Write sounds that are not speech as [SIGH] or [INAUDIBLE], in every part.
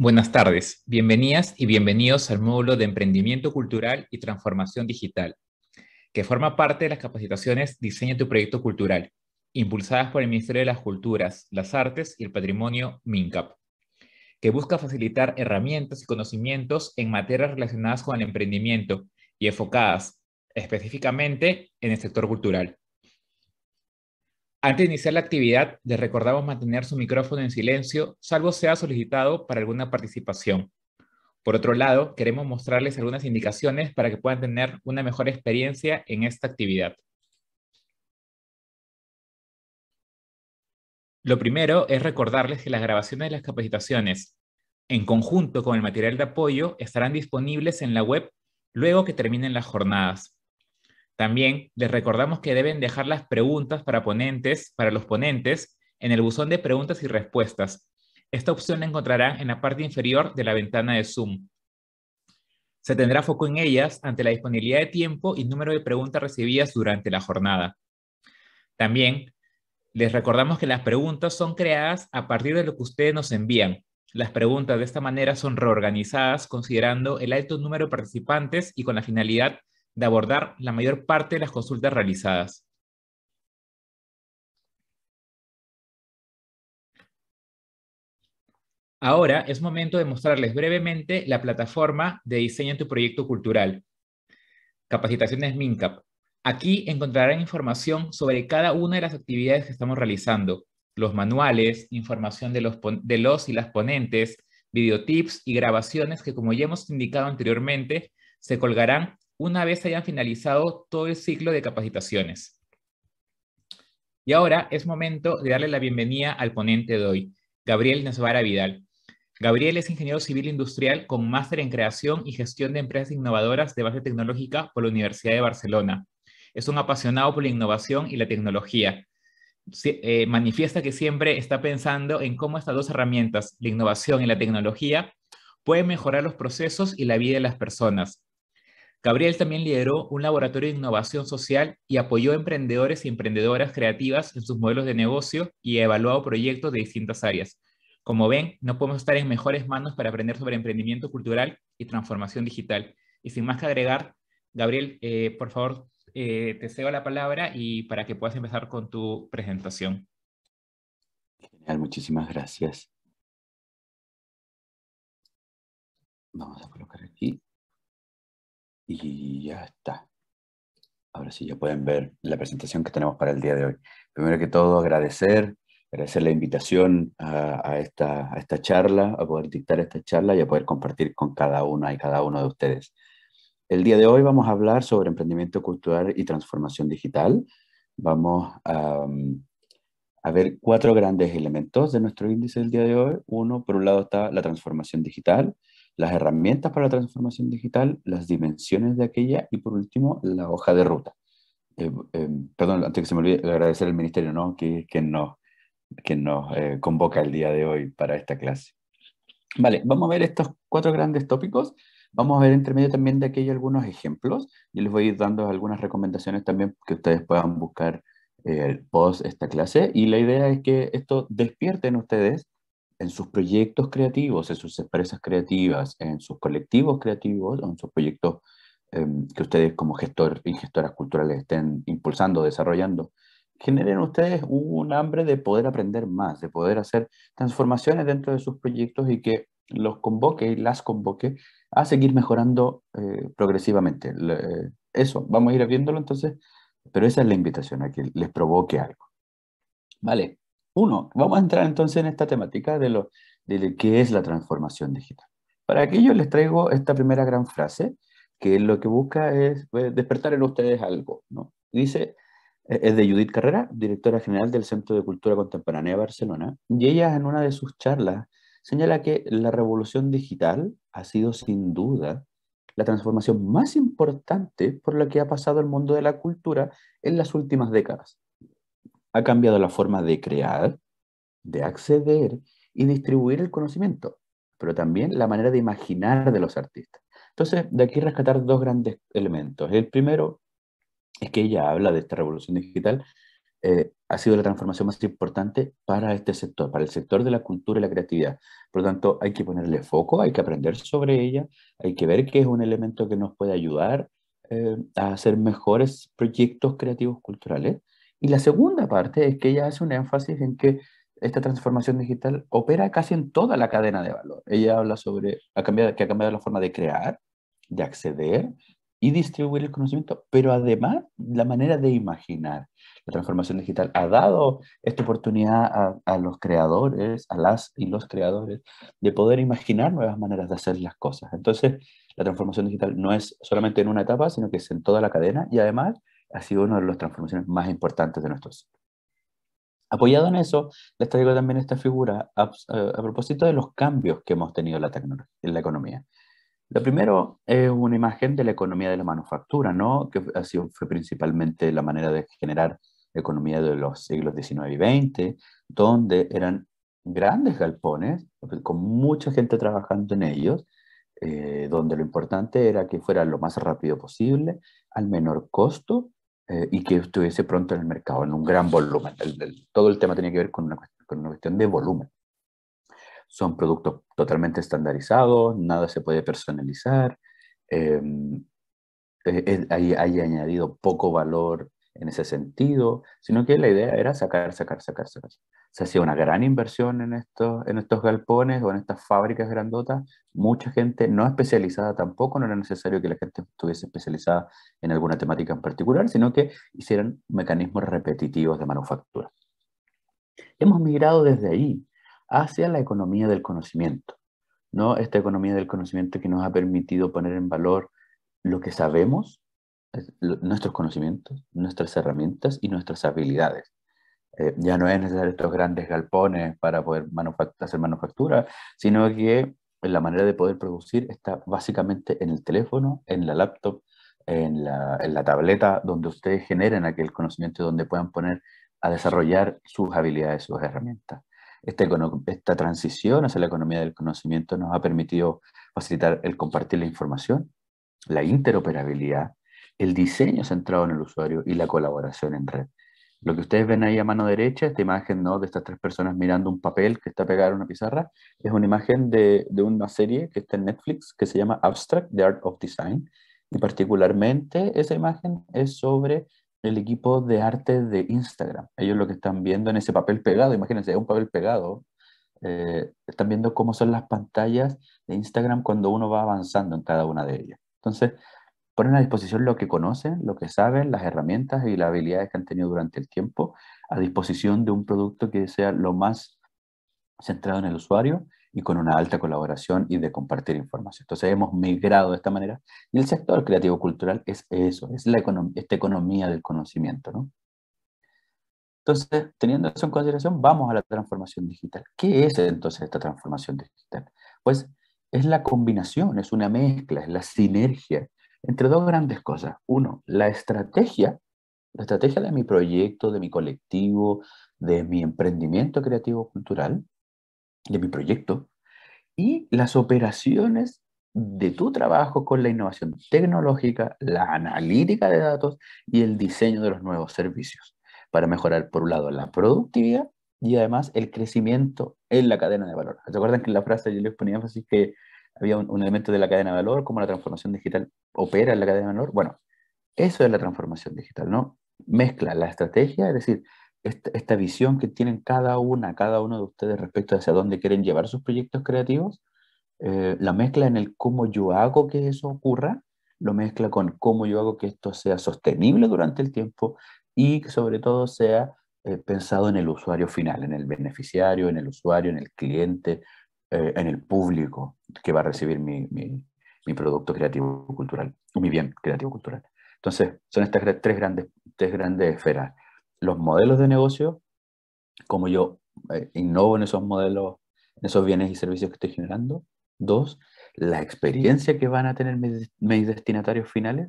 Buenas tardes, bienvenidas y bienvenidos al módulo de Emprendimiento Cultural y Transformación Digital, que forma parte de las capacitaciones Diseña tu Proyecto Cultural, impulsadas por el Ministerio de las Culturas, las Artes y el Patrimonio MINCAP, que busca facilitar herramientas y conocimientos en materias relacionadas con el emprendimiento y enfocadas específicamente en el sector cultural. Antes de iniciar la actividad, les recordamos mantener su micrófono en silencio, salvo sea solicitado para alguna participación. Por otro lado, queremos mostrarles algunas indicaciones para que puedan tener una mejor experiencia en esta actividad. Lo primero es recordarles que las grabaciones de las capacitaciones, en conjunto con el material de apoyo, estarán disponibles en la web luego que terminen las jornadas. También les recordamos que deben dejar las preguntas para ponentes, para los ponentes, en el buzón de preguntas y respuestas. Esta opción la encontrarán en la parte inferior de la ventana de Zoom. Se tendrá foco en ellas ante la disponibilidad de tiempo y número de preguntas recibidas durante la jornada. También les recordamos que las preguntas son creadas a partir de lo que ustedes nos envían. Las preguntas de esta manera son reorganizadas considerando el alto número de participantes y con la finalidad de abordar la mayor parte de las consultas realizadas. Ahora es momento de mostrarles brevemente la plataforma de diseño de tu proyecto cultural. Capacitaciones MINCAP. Aquí encontrarán información sobre cada una de las actividades que estamos realizando, los manuales, información de los, de los y las ponentes, videotips y grabaciones que, como ya hemos indicado anteriormente, se colgarán una vez hayan finalizado todo el ciclo de capacitaciones. Y ahora es momento de darle la bienvenida al ponente de hoy, Gabriel Nesvara Vidal. Gabriel es ingeniero civil industrial con máster en creación y gestión de empresas innovadoras de base tecnológica por la Universidad de Barcelona. Es un apasionado por la innovación y la tecnología. Eh, manifiesta que siempre está pensando en cómo estas dos herramientas, la innovación y la tecnología, pueden mejorar los procesos y la vida de las personas. Gabriel también lideró un laboratorio de innovación social y apoyó a emprendedores y emprendedoras creativas en sus modelos de negocio y ha evaluado proyectos de distintas áreas. Como ven, no podemos estar en mejores manos para aprender sobre emprendimiento cultural y transformación digital. Y sin más que agregar, Gabriel, eh, por favor, eh, te cedo la palabra y para que puedas empezar con tu presentación. Genial, muchísimas gracias. Vamos a colocar aquí. Y ya está. Ahora sí, ya pueden ver la presentación que tenemos para el día de hoy. Primero que todo, agradecer, agradecer la invitación a, a, esta, a esta charla, a poder dictar esta charla y a poder compartir con cada una y cada uno de ustedes. El día de hoy vamos a hablar sobre emprendimiento cultural y transformación digital. Vamos a, a ver cuatro grandes elementos de nuestro índice del día de hoy. Uno, por un lado está la transformación digital, las herramientas para la transformación digital, las dimensiones de aquella y por último la hoja de ruta. Eh, eh, perdón, antes que se me olvide, agradecer al Ministerio ¿no? que, que nos, que nos eh, convoca el día de hoy para esta clase. Vale, vamos a ver estos cuatro grandes tópicos. Vamos a ver entre medio también de hay algunos ejemplos. Yo les voy a ir dando algunas recomendaciones también que ustedes puedan buscar el post esta clase. Y la idea es que esto despierten en ustedes en sus proyectos creativos, en sus empresas creativas, en sus colectivos creativos en sus proyectos em, que ustedes como gestor y gestoras culturales estén impulsando, desarrollando, generen ustedes un hambre de poder aprender más, de poder hacer transformaciones dentro de sus proyectos y que los convoque y las convoque a seguir mejorando eh, progresivamente. Eh, eso, vamos a ir viéndolo entonces, pero esa es la invitación, a que les provoque algo. Vale, uno, vamos a entrar entonces en esta temática de lo de qué es la transformación digital. Para aquello les traigo esta primera gran frase, que lo que busca es pues, despertar en ustedes algo. ¿no? Dice, eh, es de Judith Carrera, directora general del Centro de Cultura Contemporánea de Barcelona, y ella en una de sus charlas señala que la revolución digital ha sido sin duda la transformación más importante por la que ha pasado el mundo de la cultura en las últimas décadas ha cambiado la forma de crear, de acceder y distribuir el conocimiento, pero también la manera de imaginar de los artistas. Entonces, de aquí rescatar dos grandes elementos. El primero es que ella habla de esta revolución digital, eh, ha sido la transformación más importante para este sector, para el sector de la cultura y la creatividad. Por lo tanto, hay que ponerle foco, hay que aprender sobre ella, hay que ver que es un elemento que nos puede ayudar eh, a hacer mejores proyectos creativos culturales y la segunda parte es que ella hace un énfasis en que esta transformación digital opera casi en toda la cadena de valor. Ella habla sobre ha cambiado, que ha cambiado la forma de crear, de acceder y distribuir el conocimiento, pero además la manera de imaginar. La transformación digital ha dado esta oportunidad a los creadores, a las y los creadores, de poder imaginar nuevas maneras de hacer las cosas. Entonces, la transformación digital no es solamente en una etapa, sino que es en toda la cadena y además ha sido una de las transformaciones más importantes de nuestro siglo. Apoyado en eso, les traigo también esta figura a, propósito de los cambios que hemos tenido en la, en la economía. Lo primero es una imagen de la economía de la manufactura, ¿no? que ha sido, fue principalmente la manera de generar economía de los siglos XIX y XX, donde eran grandes galpones con mucha gente trabajando en ellos, eh, donde lo importante era que fuera lo más rápido posible, al menor costo eh, y que estuviese pronto en el mercado, en un gran volumen. todo el tema tenía que ver con una, cuestión de volumen. Son productos totalmente estandarizados, nada se puede personalizar, em, e, e, hay, hay, añadido poco valor en ese sentido, sino que la idea era sacar, sacar, sacar, sacar se hacía una gran inversión en estos, galpones o en estas fábricas grandotas. Mucha gente no especializada tampoco, no era necesario que la gente estuviese especializada en alguna temática en particular, sino que hicieran mecanismos repetitivos de manufactura. Hemos migrado desde ahí hacia la economía del conocimiento, ¿no? Esta economía del conocimiento que nos ha permitido poner en valor lo que sabemos, nuestros conocimientos, nuestras herramientas y nuestras habilidades. Eh, ya no es necesario estos grandes galpones para poder hacer manufactura, sino que eh, la manera de poder producir está básicamente en el teléfono, en la laptop, en la, en tableta donde ustedes generen aquel conocimiento, donde puedan poner a desarrollar sus habilidades, sus herramientas. Este esta transición hacia la economía del conocimiento nos ha permitido facilitar el compartir la información, la interoperabilidad, el diseño centrado en el usuario y la colaboración en red. Lo que ustedes ven ahí a mano derecha, esta imagen ¿no? de estas tres personas mirando un papel que está pegado a una pizarra, es una imagen de, una serie que está en Netflix que se llama Abstract, The Art of Design. Y particularmente esa imagen es sobre el equipo de arte de Instagram. Ellos lo que están viendo en ese papel pegado, imagínense, es un papel pegado, eh, están viendo cómo son las pantallas de Instagram cuando uno va avanzando en cada una de ellas. Entonces, ponen a disposición lo que conocen, lo que saben, las herramientas y las habilidades que han tenido durante el tiempo a disposición de un producto que sea lo más centrado en el usuario y con una alta colaboración y de compartir información. Entonces hemos migrado de esta manera y el sector creativo cultural es eso, es la esta economía del conocimiento. Entonces, teniendo eso en consideración, vamos a la transformación digital. ¿Qué es entonces esta transformación digital? Pues es la combinación, es una mezcla, es la sinergia entre dos grandes cosas. Uno, la estrategia, la estrategia de mi proyecto, de mi colectivo, de mi emprendimiento creativo cultural, de mi proyecto, y las operaciones de tu trabajo con la innovación tecnológica, la analítica de datos y el diseño de los nuevos servicios para mejorar, por un lado, la productividad y además el crecimiento en la cadena de valor. ¿Se acuerdan que la frase yo les ponía énfasis que había un, elemento de la cadena de valor, cómo la transformación digital opera en la cadena de valor. Bueno, eso es la transformación digital, ¿no? Mezcla la estrategia, es decir, esta, visión que tienen cada una, cada uno de ustedes respecto a hacia dónde quieren llevar sus proyectos creativos, eh, la mezcla en el cómo yo hago que eso ocurra, lo mezcla con cómo yo hago que esto sea sostenible durante el tiempo y que sobre todo sea eh, pensado en el usuario final, en el beneficiario, en el usuario, en el cliente, eh, en el público que va a recibir mi, producto creativo cultural, mi bien creativo cultural. Entonces, son estas tres grandes, tres grandes esferas. Los modelos de negocio, como yo eh, innovo en esos modelos, en esos bienes y servicios que estoy generando. Dos, la experiencia que van a tener mis destinatarios finales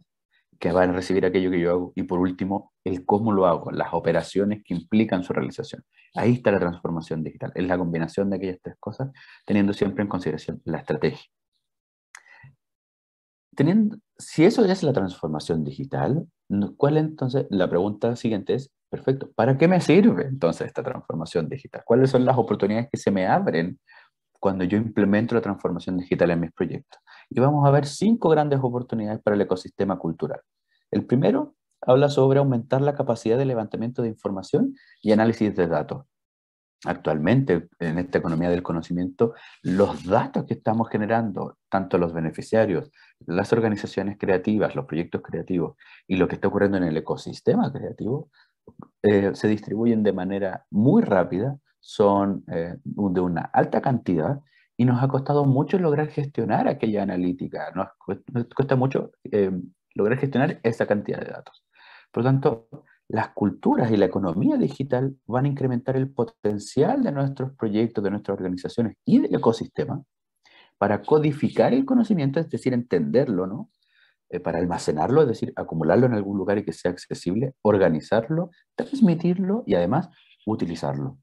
que van a recibir aquello que yo hago. Y por último, el cómo lo hago, las operaciones que implican su realización. Ahí está la transformación digital, es la combinación de aquellas tres cosas, teniendo siempre en consideración la estrategia. si eso ya es la transformación digital, ¿cuál entonces? La pregunta siguiente es, perfecto, ¿para qué me sirve entonces esta transformación digital? ¿Cuáles son las oportunidades que se me abren cuando yo implemento la transformación digital en mis proyectos? Y vamos a ver cinco grandes oportunidades para el ecosistema cultural. El primero habla sobre aumentar la capacidad de levantamiento de información y análisis de datos. Actualmente, en esta economía del conocimiento, los datos que estamos generando, tanto los beneficiarios, las organizaciones creativas, los proyectos creativos y lo que está ocurriendo en el ecosistema creativo, eh, se distribuyen de manera muy rápida, son eh, de una alta cantidad y nos ha costado mucho lograr gestionar aquella analítica, nos cuesta mucho eh, lograr gestionar esa cantidad de datos. Por lo tanto, las culturas y la economía digital van a incrementar el potencial de nuestros proyectos, de nuestras organizaciones y del ecosistema para codificar el conocimiento, es decir, entenderlo, ¿no? Eh, para almacenarlo, es decir, acumularlo en algún lugar y que sea accesible, organizarlo, transmitirlo y además utilizarlo.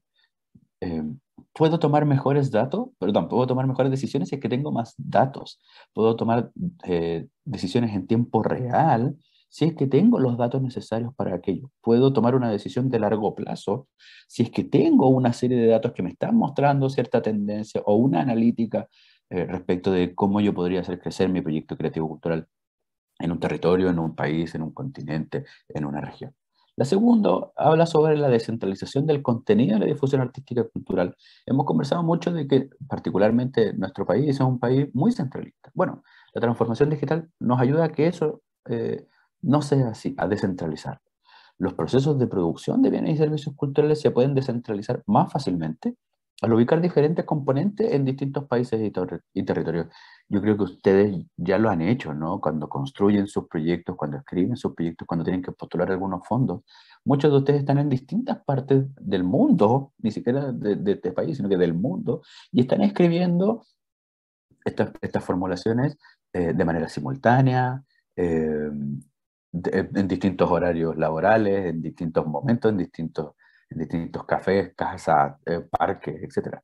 Em, puedo tomar mejores datos, perdón, puedo tomar mejores decisiones si es que tengo más datos. Puedo tomar eh, decisiones en tiempo real si es que tengo los datos necesarios para aquello. Puedo tomar una decisión de largo plazo si es que tengo una serie de datos que me están mostrando cierta tendencia o una analítica eh, respecto de cómo yo podría hacer crecer mi proyecto creativo cultural en un territorio, en un país, en un continente, en una región. La segunda habla sobre la descentralización del contenido de la difusión artística y cultural. Hemos conversado mucho de que particularmente nuestro país es un país muy centralista. Bueno, la transformación digital nos ayuda a que eso eh, no sea así, a descentralizar. Los procesos de producción de bienes y servicios culturales se pueden descentralizar más fácilmente al ubicar diferentes componentes en distintos países y, territorios. Yo creo que ustedes ya lo han hecho, ¿no? Cuando construyen sus proyectos, cuando escriben sus proyectos, cuando tienen que postular algunos fondos. Muchos de ustedes están en distintas partes del mundo, ni siquiera de, este país, sino que del mundo, y están escribiendo estas, formulaciones eh, de manera simultánea, eh, en distintos horarios laborales, en distintos momentos, en distintos en distintos cafés, casas, eh, parques, etc.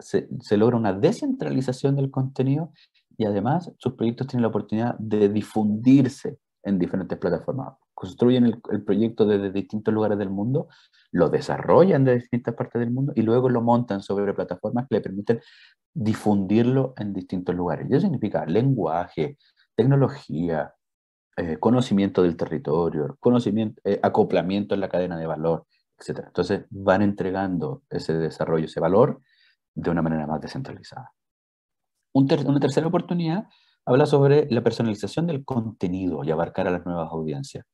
Se, logra una descentralización del contenido y además sus proyectos tienen la oportunidad de difundirse en diferentes plataformas. Construyen el, proyecto desde distintos lugares del mundo, lo desarrollan de distintas partes del mundo y luego lo montan sobre plataformas que le permiten difundirlo en distintos lugares. eso significa lenguaje, tecnología, eh, conocimiento del territorio, conocimiento, eh, acoplamiento en la cadena de valor, entonces van entregando ese desarrollo, ese valor, de una manera más descentralizada. una tercera oportunidad habla sobre la personalización del contenido y abarcar a las nuevas audiencias,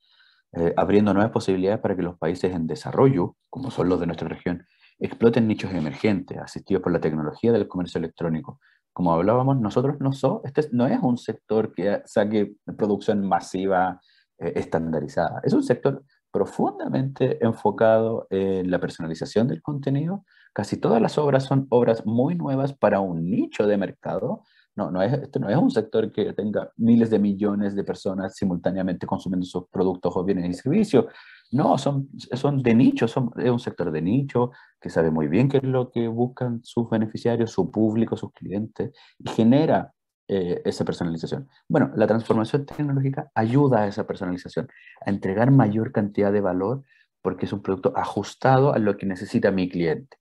eh, abriendo nuevas posibilidades para que los países en desarrollo, como son los de nuestra región, exploten nichos emergentes asistidos por la tecnología del comercio electrónico. Como hablábamos, nosotros no, somos, este no es un sector que saque producción masiva eh, estandarizada, es un sector profundamente enfocado en la personalización del contenido. Casi todas las obras son obras muy nuevas para un nicho de mercado. No, no es, no es un sector que tenga miles de millones de personas simultáneamente consumiendo sus productos o bienes y servicios. No, son, son de nicho, son, es un sector de nicho que sabe muy bien qué es lo que buscan sus beneficiarios, su público, sus clientes, y genera eh, esa personalización? Bueno, la transformación tecnológica ayuda a esa personalización, a entregar mayor cantidad de valor porque es un producto ajustado a lo que necesita mi cliente.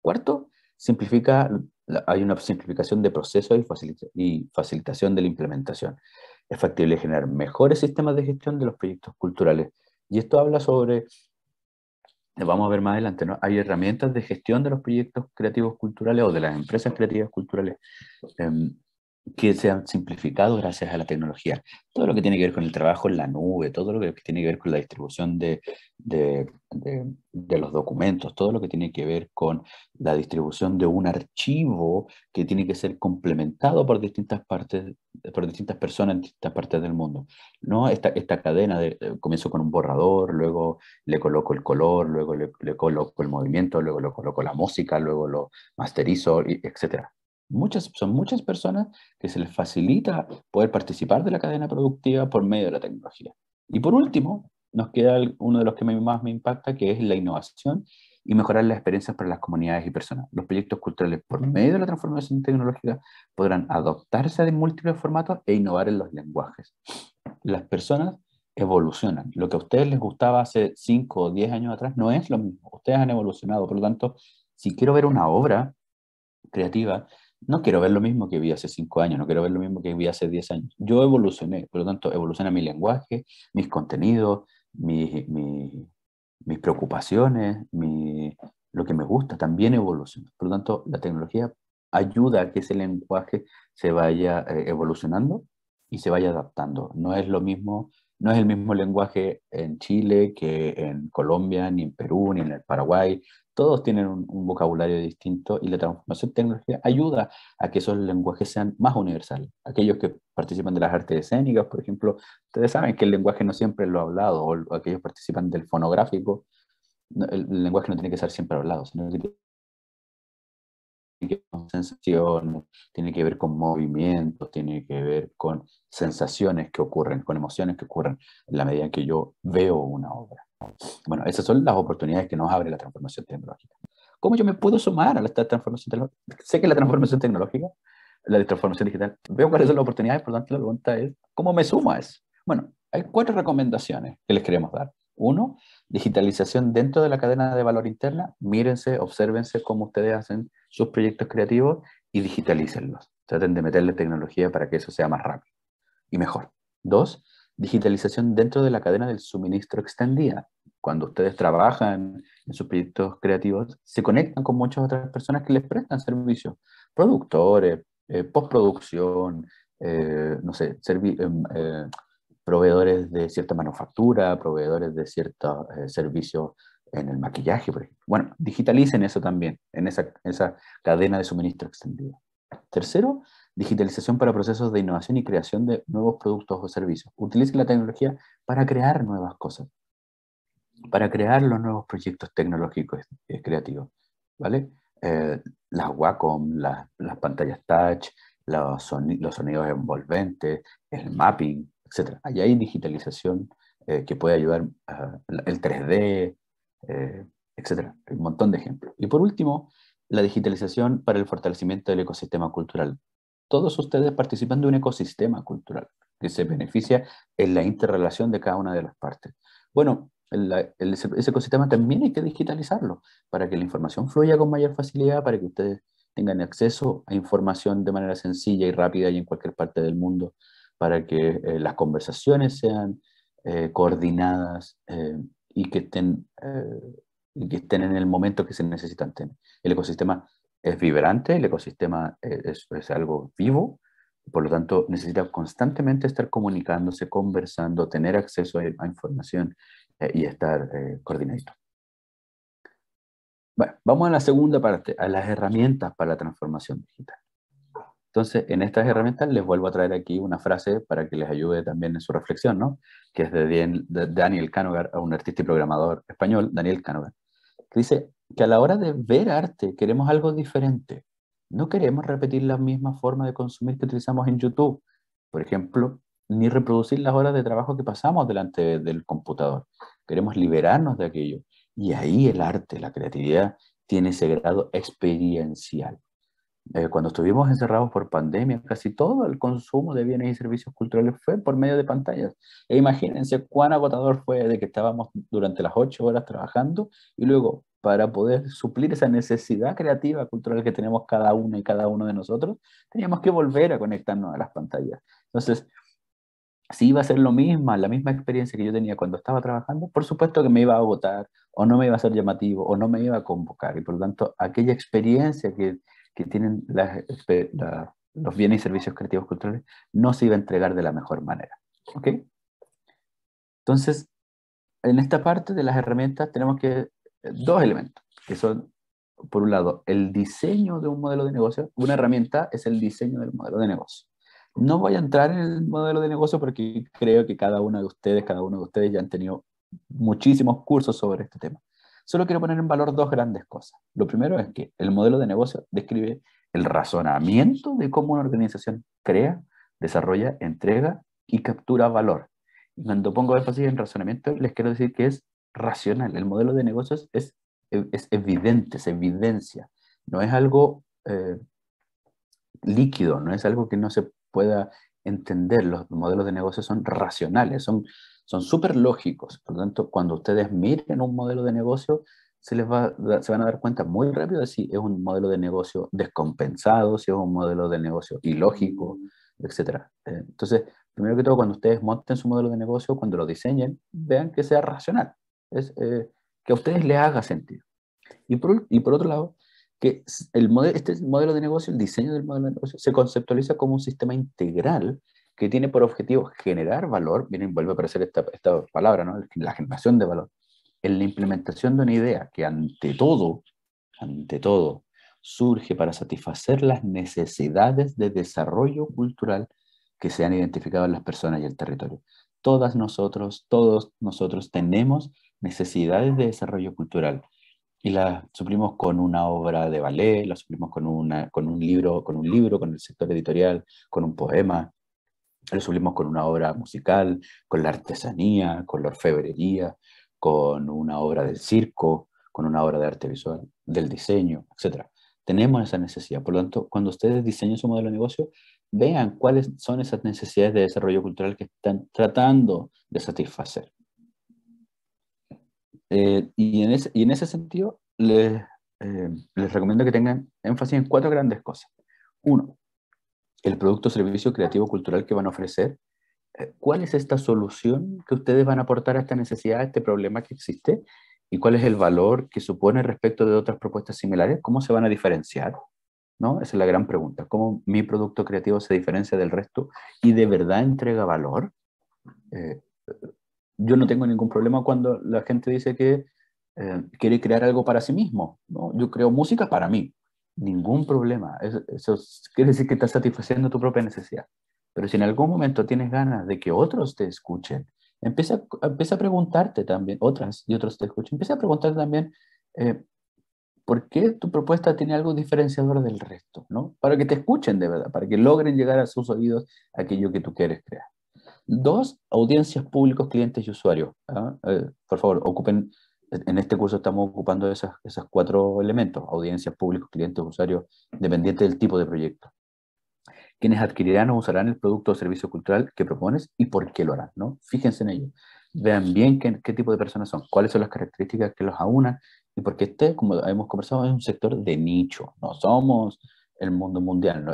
Cuarto, simplifica, hay una simplificación de proceso y facilitación de la implementación. Es factible generar mejores sistemas de gestión de los proyectos culturales. Y esto habla sobre vamos a ver más adelante, ¿no? hay herramientas de gestión de los proyectos creativos culturales o de las empresas creativas culturales. Em, que se han simplificado gracias a la tecnología. Todo lo que tiene que ver con el trabajo en la nube, todo lo que tiene que ver con la distribución de, los documentos, todo lo que tiene que ver con la distribución de un archivo que tiene que ser complementado por distintas partes, por distintas personas en distintas partes del mundo. ¿no? Esta, esta cadena, de, eh, comienzo con un borrador, luego le coloco el color, luego le, le coloco el movimiento, luego le coloco la música, luego lo masterizo, etc. Muchas, son muchas personas que se les facilita poder participar de la cadena productiva por medio de la tecnología. Y por último, nos queda uno de los que más me impacta, que es la innovación y mejorar las experiencias para las comunidades y personas. Los proyectos culturales por medio de la transformación tecnológica podrán adoptarse de múltiples formatos e innovar en los lenguajes. Las personas evolucionan. Lo que a ustedes les gustaba hace 5 o 10 años atrás no es lo mismo. Ustedes han evolucionado. Por lo tanto, si quiero ver una obra creativa, no quiero ver lo mismo que vi hace cinco años, no quiero ver lo mismo que vi hace diez años. Yo evolucioné, por lo tanto, evoluciona mi lenguaje, mis contenidos, mis preocupaciones, mi, lo que me gusta también evoluciona. Por lo tanto, la tecnología ayuda a que ese lenguaje se vaya eh, evolucionando y se vaya adaptando. No es lo mismo no es el mismo lenguaje en Chile que en Colombia, ni en Perú, ni en el Paraguay. Todos tienen un, vocabulario distinto y la transformación tecnológica ayuda a que esos lenguajes sean más universales. Aquellos que participan de las artes escénicas, por ejemplo, ustedes saben que el lenguaje no siempre lo lo hablado, o aquellos que participan del fonográfico, el, lenguaje no tiene que ser siempre hablado, sino que sensaciones, tiene que ver con movimientos, tiene que ver con sensaciones que ocurren, con emociones que ocurren en la medida en que yo veo una obra. Bueno, esas son las oportunidades que nos abre la transformación tecnológica. ¿Cómo yo me puedo sumar a esta transformación tecnológica? Sé que la transformación tecnológica, la transformación digital, veo cuáles son las oportunidades, por lo tanto la pregunta es, ¿cómo me sumo a eso? Bueno, hay cuatro recomendaciones que les queremos dar. Uno, digitalización dentro de la cadena de valor interna, mírense, obsérvense cómo ustedes hacen sus proyectos creativos y digitalícenlos. Traten de meterle tecnología para que eso sea más rápido y mejor. Dos, digitalización dentro de la cadena del suministro extendida. Cuando ustedes trabajan en sus proyectos creativos, se conectan con muchas otras personas que les prestan servicios, productores, eh, postproducción, eh, no sé, em, eh, proveedores de cierta manufactura, proveedores de ciertos eh, servicio servicios en el maquillaje, por ejemplo. Bueno, digitalicen eso también, en esa, cadena de suministro extendida. Tercero, digitalización para procesos de innovación y creación de nuevos productos o servicios. Utilicen la tecnología para crear nuevas cosas, para crear los nuevos proyectos tecnológicos y creativos, ¿vale? Eh, las Wacom, las, pantallas touch, los sonidos envolventes, el mapping, etc. Allá hay digitalización eh, que puede ayudar el 3D, eh, etc. Un montón de ejemplos. Y por último, la digitalización para el fortalecimiento del ecosistema cultural. Todos ustedes participan de un ecosistema cultural que se beneficia en la interrelación de cada una de las partes. Bueno, ese ecosistema también hay que digitalizarlo para que la información fluya con mayor facilidad, para que ustedes tengan acceso a información de manera sencilla y rápida y en cualquier parte del mundo, para que eh, las conversaciones sean eh, coordinadas eh, y, que estén, que estén en el momento que se necesitan tener. El ecosistema es vibrante, el ecosistema es, algo vivo, por lo tanto, necesita constantemente estar comunicándose, conversando, tener acceso a, información y estar coordinado. Bueno, vamos a la segunda parte, a las herramientas para la transformación digital. Entonces, en estas herramientas les vuelvo a traer aquí una frase para que les ayude también en su reflexión, ¿no? Que es de Daniel Canogar, un artista y programador español, Daniel Canogar, que dice que a la hora de ver arte queremos algo diferente. No queremos repetir la misma forma de consumir que utilizamos en YouTube, por ejemplo, ni reproducir las horas de trabajo que pasamos delante del computador. Queremos liberarnos de aquello. Y ahí el arte, la creatividad, tiene ese grado experiencial. Eh, cuando estuvimos encerrados por pandemia, casi todo el consumo de bienes y servicios culturales fue por medio de pantallas. E imagínense cuán agotador fue de que estábamos durante las ocho horas trabajando y luego para poder suplir esa necesidad creativa cultural que tenemos cada uno y cada uno de nosotros, teníamos que volver a conectarnos a las pantallas. Entonces, si iba a ser lo mismo, la misma experiencia que yo tenía cuando estaba trabajando, por supuesto que me iba a agotar o no me iba a ser llamativo o no me iba a convocar. Y por lo tanto, aquella experiencia que que tienen los bienes y servicios creativos culturales no se iba a entregar de la mejor manera. ¿Ok? Entonces, en esta parte de las herramientas tenemos que eh, dos elementos, que son, por un lado, el diseño de un modelo de negocio. Una herramienta es el diseño del modelo de negocio. No voy a entrar en el modelo de negocio porque creo que cada uno de ustedes, cada uno de ustedes ya han tenido muchísimos cursos sobre este tema. Solo quiero poner en valor dos grandes cosas. Lo primero es que el modelo de negocio describe el razonamiento de cómo una organización crea, desarrolla, entrega y captura valor. Y cuando pongo énfasis en razonamiento, les quiero decir que es racional. El modelo de negocios es, eh, es evidente, se evidencia. No es algo eh, líquido, no es algo que no se pueda entender. Los modelos de negocios son racionales, son son súper lógicos. Por lo tanto, cuando ustedes miren un modelo de negocio, se, les va, se van a dar cuenta muy rápido de si es un modelo de negocio descompensado, si es un modelo de negocio ilógico, mm. etc. Eh, entonces, primero que todo, cuando ustedes monten su modelo de negocio, cuando lo diseñen, vean que sea racional, es, eh, que a ustedes le haga sentido. Y por, y por otro lado, que el este modelo de negocio, el diseño del modelo de negocio, se conceptualiza como un sistema integral que tiene por objetivo generar valor, vuelve a aparecer esta, esta palabra, ¿no? la generación de valor, en la implementación de una idea que ante todo, ante todo, surge para satisfacer las necesidades de desarrollo cultural que se han identificado en las personas y el territorio. Todas nosotros, todos nosotros tenemos necesidades de desarrollo cultural y las suplimos con una obra de ballet, las suplimos con, con, un libro, con un libro, con el sector editorial, con un poema, lo sublimos con una obra musical, con la artesanía, con la orfebrería, con una obra del circo, con una obra de arte visual, del diseño, etc. Tenemos esa necesidad. Por lo tanto, cuando ustedes diseñen su modelo de negocio, vean cuáles son esas necesidades de desarrollo cultural que están tratando de satisfacer. Eh, y, en ese, sentido, les, eh, les recomiendo que tengan énfasis en cuatro grandes cosas. Uno, el producto o servicio creativo cultural que van a ofrecer, eh, ¿cuál es esta solución que ustedes van a aportar a esta necesidad, a este problema que existe? ¿Y cuál es el valor que supone respecto de otras propuestas similares? ¿Cómo se van a diferenciar? ¿No? Esa es la gran pregunta. ¿Cómo mi producto creativo se diferencia del resto y de verdad entrega valor? Eh, yo no tengo ningún problema cuando la gente dice que eh, quiere crear algo para sí mismo. ¿no? Yo creo música para mí ningún problema. Eso, quiere decir que estás satisfaciendo tu propia necesidad. Pero si en algún momento tienes ganas de que otros te escuchen, empieza, empieza a preguntarte también, otras y otros te escuchen, empieza a preguntar también, eh, ¿por qué tu propuesta tiene algo diferenciador del resto? ¿no? Para que te escuchen de verdad, para que logren llegar a sus oídos aquello que tú quieres crear. Dos, audiencias públicos, clientes y usuarios. ¿ah? Eh, por favor, ocupen en este curso estamos ocupando esos esas cuatro elementos, audiencias, públicos, clientes, usuarios, dependiente del tipo de proyecto. Quienes adquirirán o usarán el producto o servicio cultural que propones y por qué lo harán, ¿no? Fíjense en ello. Vean bien qué, tipo de personas son, cuáles son las características que los aunan y porque este, como hemos conversado, es un sector de nicho. No somos el mundo mundial,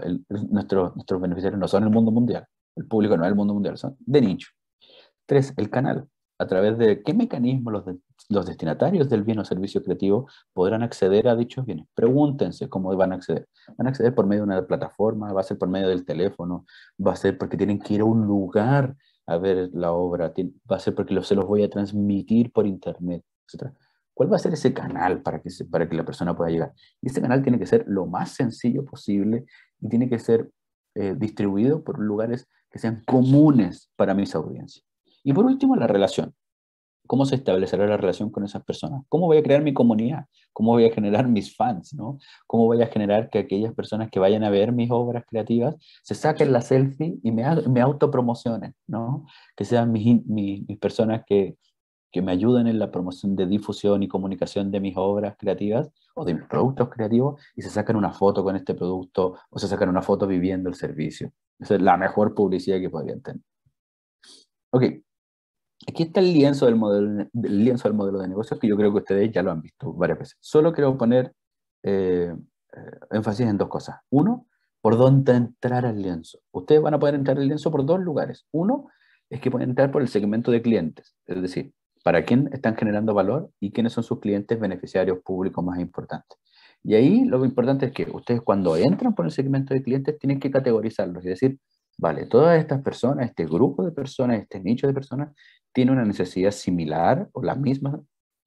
nuestros, nuestros beneficiarios no son el mundo mundial, el público no es el mundo mundial, son de nicho. Tres, el canal a través de qué mecanismos los, los destinatarios del bien o servicio creativo podrán acceder a dichos bienes. Pregúntense cómo van a acceder. Van a acceder por medio de una plataforma, va a ser por medio del teléfono, va a ser porque tienen que ir a un lugar a ver la obra, va a ser porque se los voy a transmitir por internet, etc. ¿Cuál va a ser ese canal para que, para que la persona pueda llegar? Y ese canal tiene que ser lo más sencillo posible y tiene que ser eh, distribuido por lugares que sean comunes para mis audiencias. Y por último, la relación. ¿Cómo se establecerá la relación con esas personas? ¿Cómo voy a crear mi comunidad? ¿Cómo voy a generar mis fans? ¿Cómo voy a generar que aquellas personas que vayan a ver mis obras creativas se saquen la selfie y me, me autopromocionen? ¿no? Que sean mis, personas que, que me ayuden en la promoción de difusión y comunicación de mis obras creativas o de mis productos creativos y se sacan una foto con este producto o se sacan una foto viviendo el servicio. Esa es la mejor publicidad que podrían tener. Ok, Aquí está el lienzo del modelo, el lienzo del modelo de negocios que yo creo que ustedes ya lo han visto varias veces. Solo quiero poner eh, eh, énfasis en dos cosas. Uno, por dónde entrar al lienzo. Ustedes van a poder entrar al lienzo por dos lugares. Uno es que pueden entrar por el segmento de clientes, es decir, para quién están generando valor y quiénes son sus clientes beneficiarios públicos más importantes. Y ahí lo importante es que ustedes cuando entran por el segmento de clientes tienen que categorizarlos, es decir, Vale, todas estas personas, este grupo de personas, este nicho de personas, tiene una necesidad similar o la misma,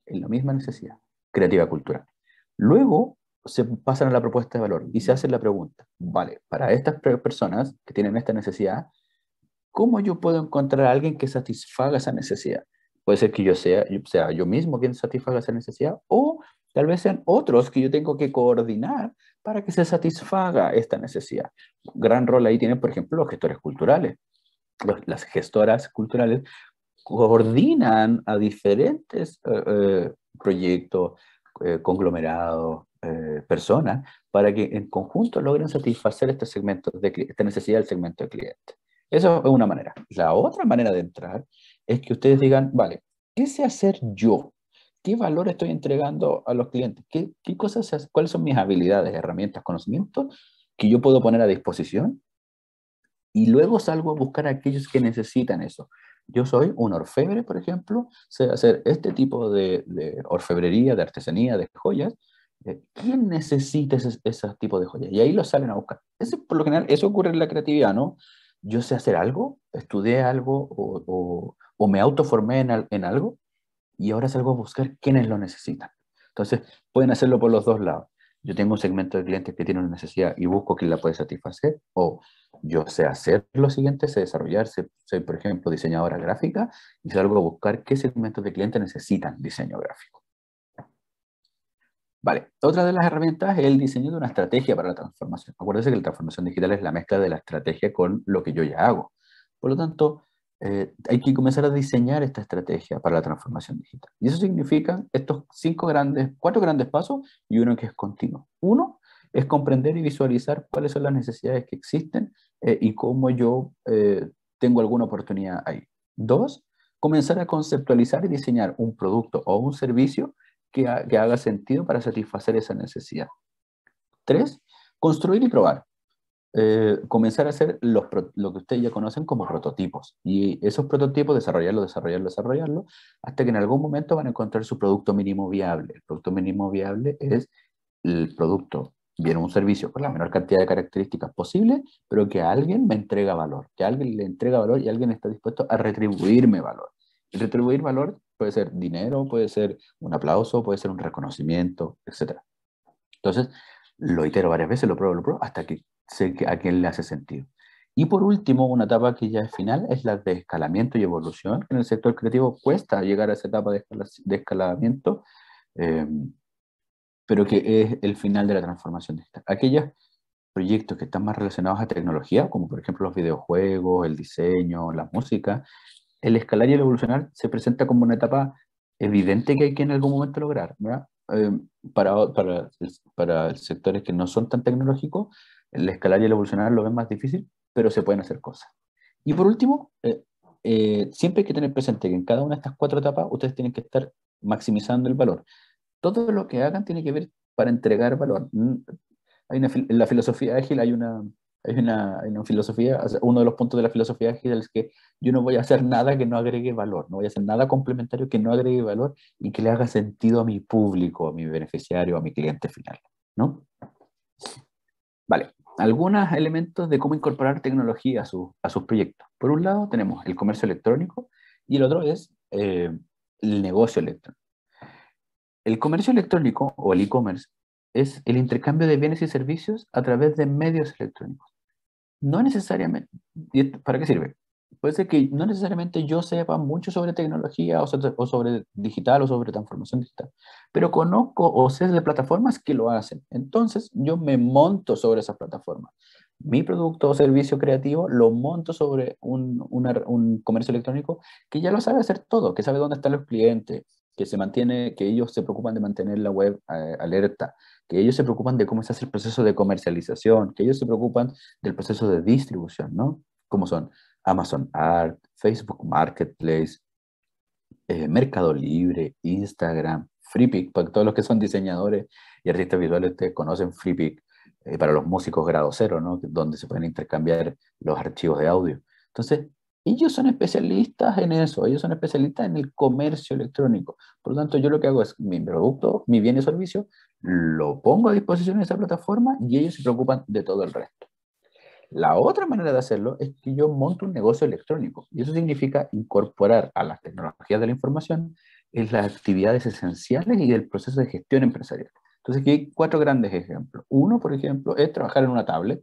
la misma necesidad creativa cultural. Luego se pasan a la propuesta de valor y se hace la pregunta, vale, para estas personas que tienen esta necesidad, ¿cómo yo puedo encontrar a alguien que satisfaga esa necesidad? Puede ser que yo sea, yo, sea yo mismo quien satisfaga esa necesidad o Tal vez sean otros que yo tengo que coordinar para que se satisfaga esta necesidad. Gran rol ahí tienen, por ejemplo, los gestores culturales. las gestoras culturales coordinan a diferentes eh, eh, proyectos, eh, conglomerados, personas, para que en conjunto logren satisfacer este de, esta necesidad del segmento de cliente. Esa es una manera. La otra manera de entrar es que ustedes digan, vale, ¿qué sé hacer yo? ¿Qué valor estoy entregando a los clientes? ¿Qué, qué cosas, cuáles son mis habilidades, herramientas, conocimientos que yo puedo poner a disposición? Y luego salgo a buscar a aquellos que necesitan eso. Yo soy un orfebre, por ejemplo, sé hacer este tipo de, de orfebrería, de artesanía, de joyas. Eh, ¿Quién necesita ese tipo de joyas? Y ahí lo salen a buscar. por lo general, eso ocurre en la creatividad, ¿no? Yo sé hacer algo, estudié algo o, o, me autoformé en, en algo y ahora salgo a buscar quiénes lo necesitan. Entonces, pueden hacerlo por los dos lados. Yo tengo un segmento de clientes que tiene una necesidad y busco quién la puede satisfacer, o yo sé hacer lo siguiente, sé desarrollar, soy, por ejemplo, diseñadora gráfica, y salgo a buscar qué segmentos de clientes necesitan diseño gráfico. Vale, otra de las herramientas es el diseño de una estrategia para la transformación. Acuérdense que la transformación digital es la mezcla de la estrategia con lo que yo ya hago. Por lo tanto, eh, hay que comenzar a diseñar esta estrategia para la transformación digital. Y eso significa estos cinco grandes, cuatro grandes pasos y uno que es continuo. Uno es comprender y visualizar cuáles son las necesidades que existen eh, y cómo yo eh, tengo alguna oportunidad ahí. Dos, comenzar a conceptualizar y diseñar un producto o un servicio que, que haga sentido para satisfacer esa necesidad. Tres, construir y probar. Eh, comenzar a hacer lo que ustedes ya conocen como prototipos. Y esos prototipos, desarrollarlo, desarrollarlo, desarrollarlo, hasta que en algún momento van a encontrar su producto mínimo viable. El producto mínimo viable es el producto, bien un servicio, con la menor cantidad de características posible, pero que a alguien me entrega valor, que alguien le entrega valor y alguien está dispuesto a retribuirme valor. retribuir valor puede ser dinero, puede ser un aplauso, puede ser un reconocimiento, etc. Entonces, lo itero varias veces, lo pruebo, lo pruebo, hasta que sé a quién le hace sentido. Y por último, una etapa que ya es final es la de escalamiento y evolución. En el sector creativo cuesta llegar a esa etapa de, escalamiento, em, pero que es el final de la transformación Aquellos proyectos que están más relacionados a tecnología, como por ejemplo los videojuegos, el diseño, la música, el escalar y el evolucionar se presenta como una etapa evidente que hay que en algún momento lograr. ¿verdad? Em, para, para, para sectores que no son tan tecnológicos, el escalar y el evolucionar lo ven más difícil, pero se pueden hacer cosas. Y por último, eh, eh, siempre hay que tener presente que en cada una de estas cuatro etapas ustedes tienen que estar maximizando el valor. Todo lo que hagan tiene que ver para entregar valor. Mm, hay una, en la filosofía ágil hay una, hay una, hay una, filosofía, uno de los puntos de la filosofía ágil es que yo no voy a hacer nada que no agregue valor, no voy a hacer nada complementario que no agregue valor y que le haga sentido a mi público, a mi beneficiario, a mi cliente final, ¿no? Vale algunos elementos de cómo incorporar tecnología a, a sus proyectos. Por un lado tenemos el comercio electrónico y el otro es eh, el negocio electrónico. El comercio electrónico o el e-commerce es el intercambio de bienes y servicios a través de medios electrónicos. No necesariamente, ¿para qué sirve? puede ser que no necesariamente yo sepa mucho sobre tecnología o sobre, digital o sobre transformación digital, pero conozco o sé de plataformas que lo hacen. Entonces yo me monto sobre esas plataformas. Mi producto o servicio creativo lo monto sobre un, un comercio electrónico que ya lo sabe hacer todo, que sabe dónde están los clientes, que se mantiene, que ellos se preocupan de mantener la web eh, alerta, que ellos se preocupan de cómo se hace el proceso de comercialización, que ellos se preocupan del proceso de distribución, ¿no? ¿Cómo son Amazon Art, Facebook Marketplace, eh, Mercado Libre, Instagram, FreePic, para todos los que son diseñadores y artistas visuales, ustedes conocen FreePic eh, para los músicos grado cero, donde se pueden intercambiar los archivos de audio. Entonces, ellos son especialistas en eso, ellos son especialistas en el comercio electrónico. Por lo tanto, yo lo que hago es mi producto, mi bien y servicio, lo pongo a disposición de esa plataforma y ellos se preocupan de todo el resto. La otra manera de hacerlo es que yo monto un negocio electrónico y eso significa incorporar a las tecnologías de la información en las actividades esenciales y el proceso de gestión empresarial. Entonces aquí hay cuatro grandes ejemplos. Uno, por ejemplo, es trabajar en una tablet.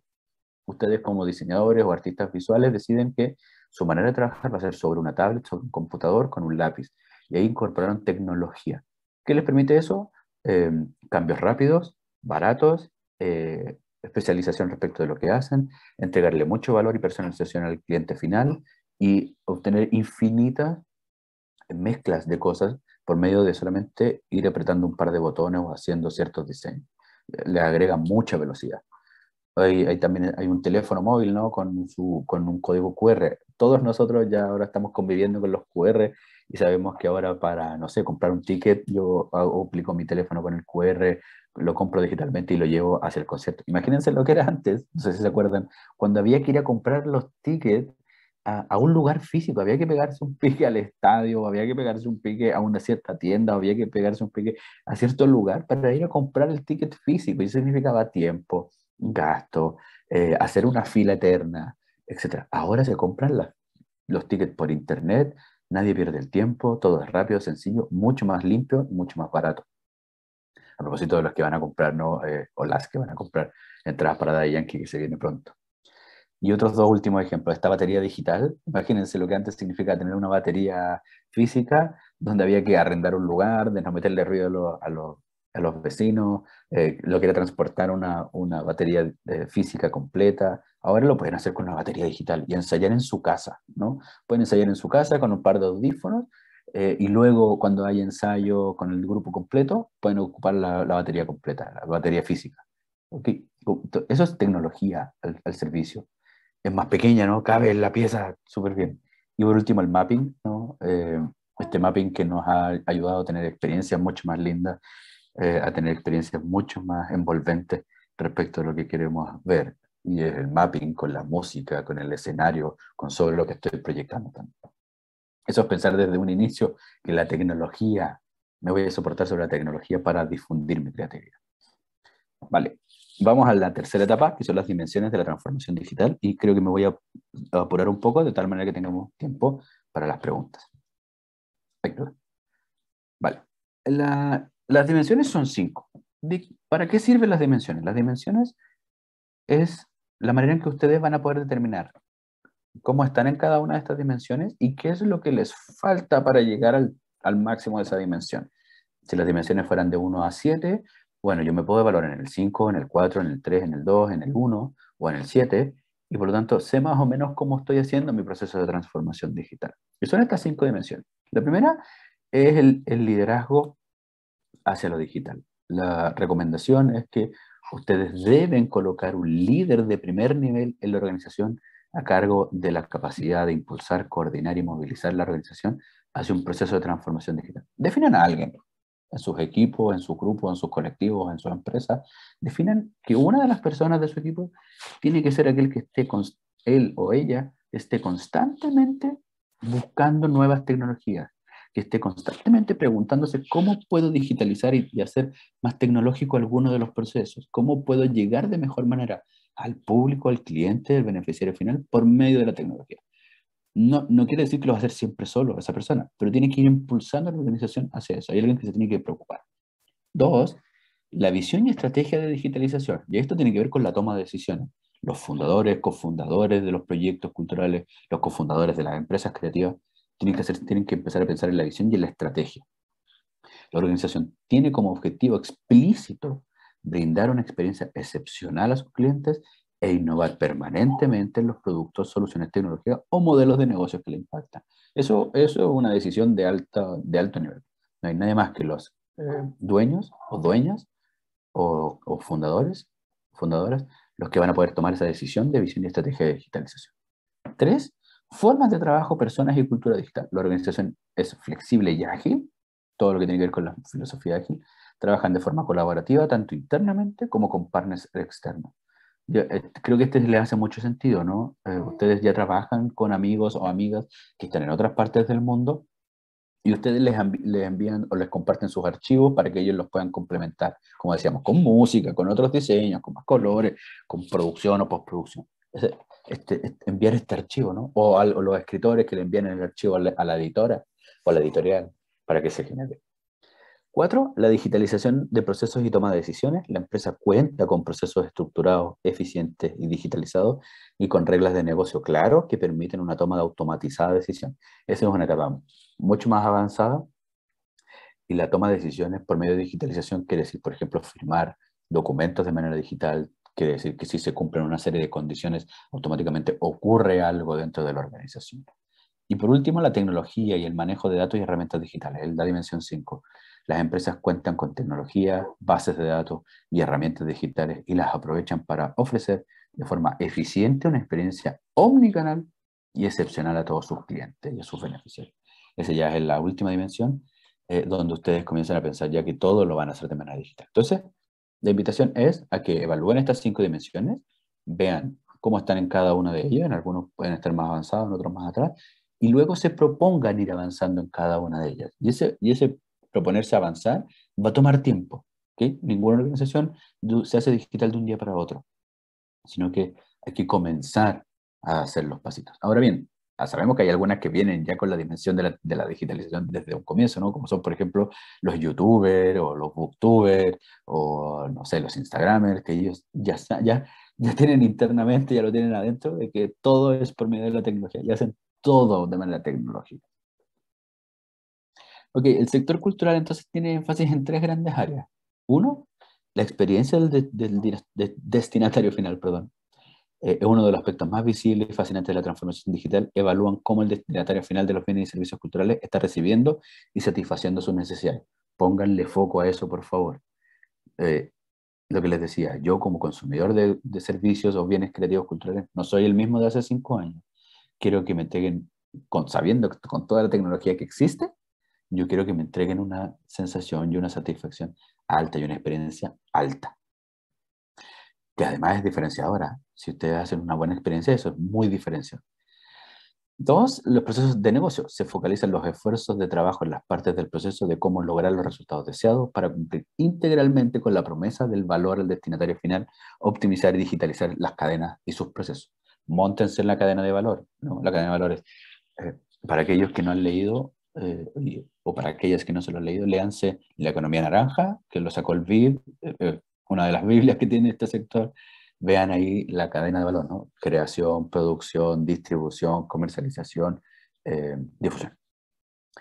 Ustedes como diseñadores o artistas visuales deciden que su manera de trabajar va a ser sobre una tablet, sobre un computador, con un lápiz. Y ahí incorporaron tecnología. ¿Qué les permite eso? Em, cambios rápidos, baratos, eh, especialización respecto de lo que hacen, entregarle mucho valor y personalización al cliente final y obtener infinitas mezclas de cosas por medio de solamente ir apretando un par de botones o haciendo ciertos diseños. Le agrega mucha velocidad. Hay, también hay un teléfono móvil, ¿no? Con, su, con un código QR. Todos nosotros ya ahora estamos conviviendo con los QR y sabemos que ahora para, no sé, comprar un ticket, yo hago, aplico mi teléfono con el QR, lo compro digitalmente y lo llevo hacia el concierto. Imagínense lo que era antes, no sé si se acuerdan, cuando había que ir a comprar los tickets a, a, un lugar físico, había que pegarse un pique al estadio, había que pegarse un pique a una cierta tienda, había que pegarse un pique a cierto lugar para ir a comprar el ticket físico y eso significaba tiempo gasto, eh, hacer una fila eterna, etc. Ahora se compran los tickets por internet, nadie pierde el tiempo, todo es rápido, sencillo, mucho más limpio, mucho más barato. A propósito de los que van a comprar, ¿no? Eh, o las que van a comprar entradas para Daian que se viene pronto. Y otros dos últimos ejemplos. Esta batería digital, imagínense lo que antes significa tener una batería física, donde había que arrendar un lugar, de no meterle ruido a los a los vecinos, eh, lo quiere transportar una, una batería eh, física completa. Ahora lo pueden hacer con una batería digital y ensayar en su casa, ¿no? Pueden ensayar en su casa con un par de audífonos eh, y luego cuando hay ensayo con el grupo completo, pueden ocupar la, la batería completa, la batería física. Eso es tecnología al, servicio. Es más pequeña, ¿no? Cabe en la pieza súper bien. Y por último, el mapping, ¿no? este mapping que nos ha ayudado a tener experiencias mucho más lindas eh, a tener experiencias mucho más envolventes respecto a lo que queremos ver. Y es el mapping con la música, con el escenario, con sobre lo que estoy proyectando también. Eso es pensar desde un inicio que la tecnología, me voy a soportar sobre la tecnología para difundir mi creatividad. Vale, vamos a la tercera etapa, que son las dimensiones de la transformación digital, y creo que me voy a apurar un poco de tal manera que tengamos tiempo para las preguntas. Vale, la, las dimensiones son cinco. ¿Para qué sirven las dimensiones? Las dimensiones es la manera en que ustedes van a poder determinar cómo están en cada una de estas dimensiones y qué es lo que les falta para llegar al, máximo de esa dimensión. Si las dimensiones fueran de 1 a 7, bueno, yo me puedo evaluar en el 5, en el 4, en el 3, en el 2, en el 1 o en el 7, y por lo tanto sé más o menos cómo estoy haciendo mi proceso de transformación digital. Y son estas cinco dimensiones. La primera es el, el liderazgo hacia lo digital. La recomendación es que ustedes deben colocar un líder de primer nivel en la organización a cargo de la capacidad de impulsar, coordinar y movilizar la organización hacia un proceso de transformación digital. Definan a alguien en sus equipos, en su grupo, en sus colectivos, en su empresa, Definan que una de las personas de su equipo tiene que ser aquel que esté, con él o ella esté constantemente buscando nuevas tecnologías, que esté constantemente preguntándose cómo puedo digitalizar y, hacer más tecnológico alguno de los procesos, cómo puedo llegar de mejor manera al público, al cliente, al beneficiario final, por medio de la tecnología. No, no quiere decir que lo va a hacer siempre solo esa persona, pero tiene que ir impulsando a la organización hacia eso. Hay alguien que se tiene que preocupar. Dos, la visión y estrategia de digitalización. Y esto tiene que ver con la toma de decisiones. Los fundadores, cofundadores de los proyectos culturales, los cofundadores de las empresas creativas, tienen que, hacer, tienen que empezar a pensar en la visión y en la estrategia. La organización tiene como objetivo explícito brindar una experiencia excepcional a sus clientes e innovar permanentemente en los productos, soluciones tecnológicas o modelos de negocios que le impactan. Eso, eso es una decisión de, de alto nivel. No hay nadie más que los eh, dueños o dueñas o, fundadores, fundadoras, los que van a poder tomar esa decisión de visión y estrategia de digitalización. Tres, Formas de trabajo, personas y cultura digital. La organización es flexible y ágil, todo lo que tiene que ver con la filosofía ágil. Trabajan de forma colaborativa, tanto internamente como con partners externos. Eh, creo que este les hace mucho sentido, ¿no? Eh, ustedes ya trabajan con amigos o amigas que están en otras partes del mundo y ustedes les, envían o les comparten sus archivos para que ellos los puedan complementar, como decíamos, con música, con otros diseños, con más colores, con producción o postproducción. Este, este, enviar este archivo, ¿no? O, los escritores que le envían el archivo a la, editora o a la editorial para que se genere. Cuatro, la digitalización de procesos y toma de decisiones. La empresa cuenta con procesos estructurados, eficientes y digitalizados y con reglas de negocio claro que permiten una toma de automatizada decisión. Esa es una etapa mucho más avanzada y la toma de decisiones por medio de digitalización quiere decir, por ejemplo, firmar documentos de manera digital, Quiere decir que si se cumplen una serie de condiciones, automáticamente ocurre algo dentro de la organización. Y por último, la tecnología y el manejo de datos y herramientas digitales, es la dimensión 5. Las empresas cuentan con tecnología, bases de datos y herramientas digitales y las aprovechan para ofrecer de forma eficiente una experiencia omnicanal y excepcional a todos sus clientes y a sus beneficiarios. Esa ya es la última dimensión, eh, donde ustedes comienzan a pensar ya que todo lo van a hacer de manera digital. Entonces, la invitación es a que evalúen estas cinco dimensiones, vean cómo están en cada una de ellas, en algunos pueden estar más avanzados, en otros más atrás, y luego se propongan ir avanzando en cada una de ellas. Y ese, y ese proponerse avanzar va a tomar tiempo. Ninguna organización se hace digital de un día para otro, sino que hay que comenzar a hacer los pasitos. Ahora bien, Ah, sabemos que hay algunas que vienen ya con la dimensión de la, digitalización desde un comienzo, ¿no? Como son, por ejemplo, los youtubers o los booktubers o, no sé, los instagramers, que ellos ya, ya, ya tienen internamente, ya lo tienen adentro, de que todo es por medio de la tecnología, y hacen todo de manera tecnológica. Ok, el sector cultural entonces tiene énfasis en tres grandes áreas. Uno, la experiencia del destinatario final, perdón. Eh, es uno de los aspectos más visibles y fascinantes de la transformación digital, evalúan cómo el destinatario final de los bienes y servicios culturales está recibiendo y satisfaciendo sus necesidades. Pónganle foco a eso, por favor. Eh, lo que les decía, yo como consumidor de, de, servicios o bienes creativos culturales no soy el mismo de hace cinco años. Quiero que me entreguen, con, sabiendo con toda la tecnología que existe, yo quiero que me entreguen una sensación y una satisfacción alta y una experiencia alta que además es diferenciadora. Si ustedes hacen una buena experiencia, eso es muy diferenciador. Dos, los procesos de negocio. Se focalizan los esfuerzos de trabajo en las partes del proceso de cómo lograr los resultados deseados para cumplir integralmente con la promesa del valor al destinatario final, optimizar y digitalizar las cadenas y sus procesos. Móntense en la cadena de valor. La cadena de valores, eh, para aquellos que no han leído eh, o para aquellas que no se lo han leído, leanse La economía naranja, que lo sacó el BID, eh, una de las Biblias que tiene este sector, vean ahí la cadena de valor, ¿no? Creación, producción, distribución, comercialización, eh, difusión.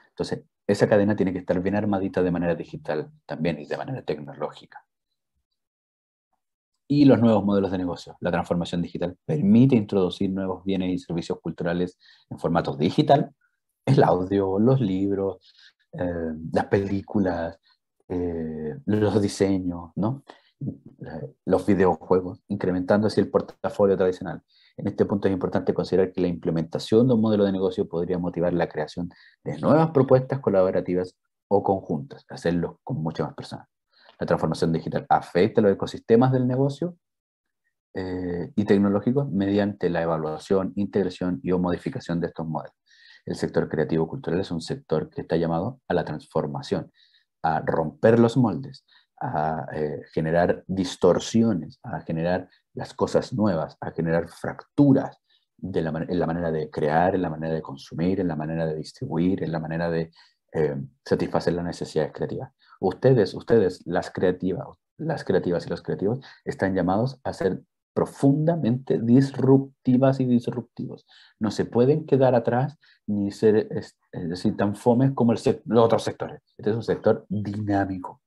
Entonces, esa cadena tiene que estar bien armadita de manera digital también y de manera tecnológica. Y los nuevos modelos de negocio. La transformación digital permite introducir nuevos bienes y servicios culturales en formato digital, el audio, los libros, eh, las películas, eh, los diseños, ¿no? los videojuegos, incrementando así el portafolio tradicional. En este punto es importante considerar que la implementación de un modelo de negocio podría motivar la creación de nuevas propuestas colaborativas o conjuntas, hacerlo con muchas más personas. La transformación digital afecta los ecosistemas del negocio eh, y tecnológicos mediante la evaluación, integración y o modificación de estos modelos. El sector creativo cultural es un sector que está llamado a la transformación, a romper los moldes, a eh, generar distorsiones, a generar las cosas nuevas, a generar fracturas de la, en la manera de crear, en la manera de consumir, en la manera de distribuir, en la manera de eh, satisfacer las necesidades creativas. Ustedes, ustedes, las creativas, las creativas y los creativos, están llamados a ser profundamente disruptivas y disruptivos. No se pueden quedar atrás ni ser decir, tan fomes como los otros sectores. Este es un sector dinámico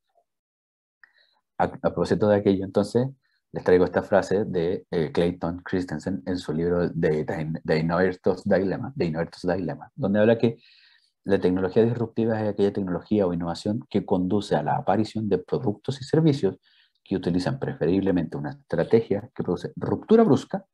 a, propósito de aquello, entonces, les traigo esta frase de eh, Clayton Christensen en su libro de, Innovator's Dilemma, donde habla que la tecnología disruptiva es aquella tecnología o innovación que conduce a la aparición de productos y servicios que utilizan preferiblemente una estrategia que produce ruptura brusca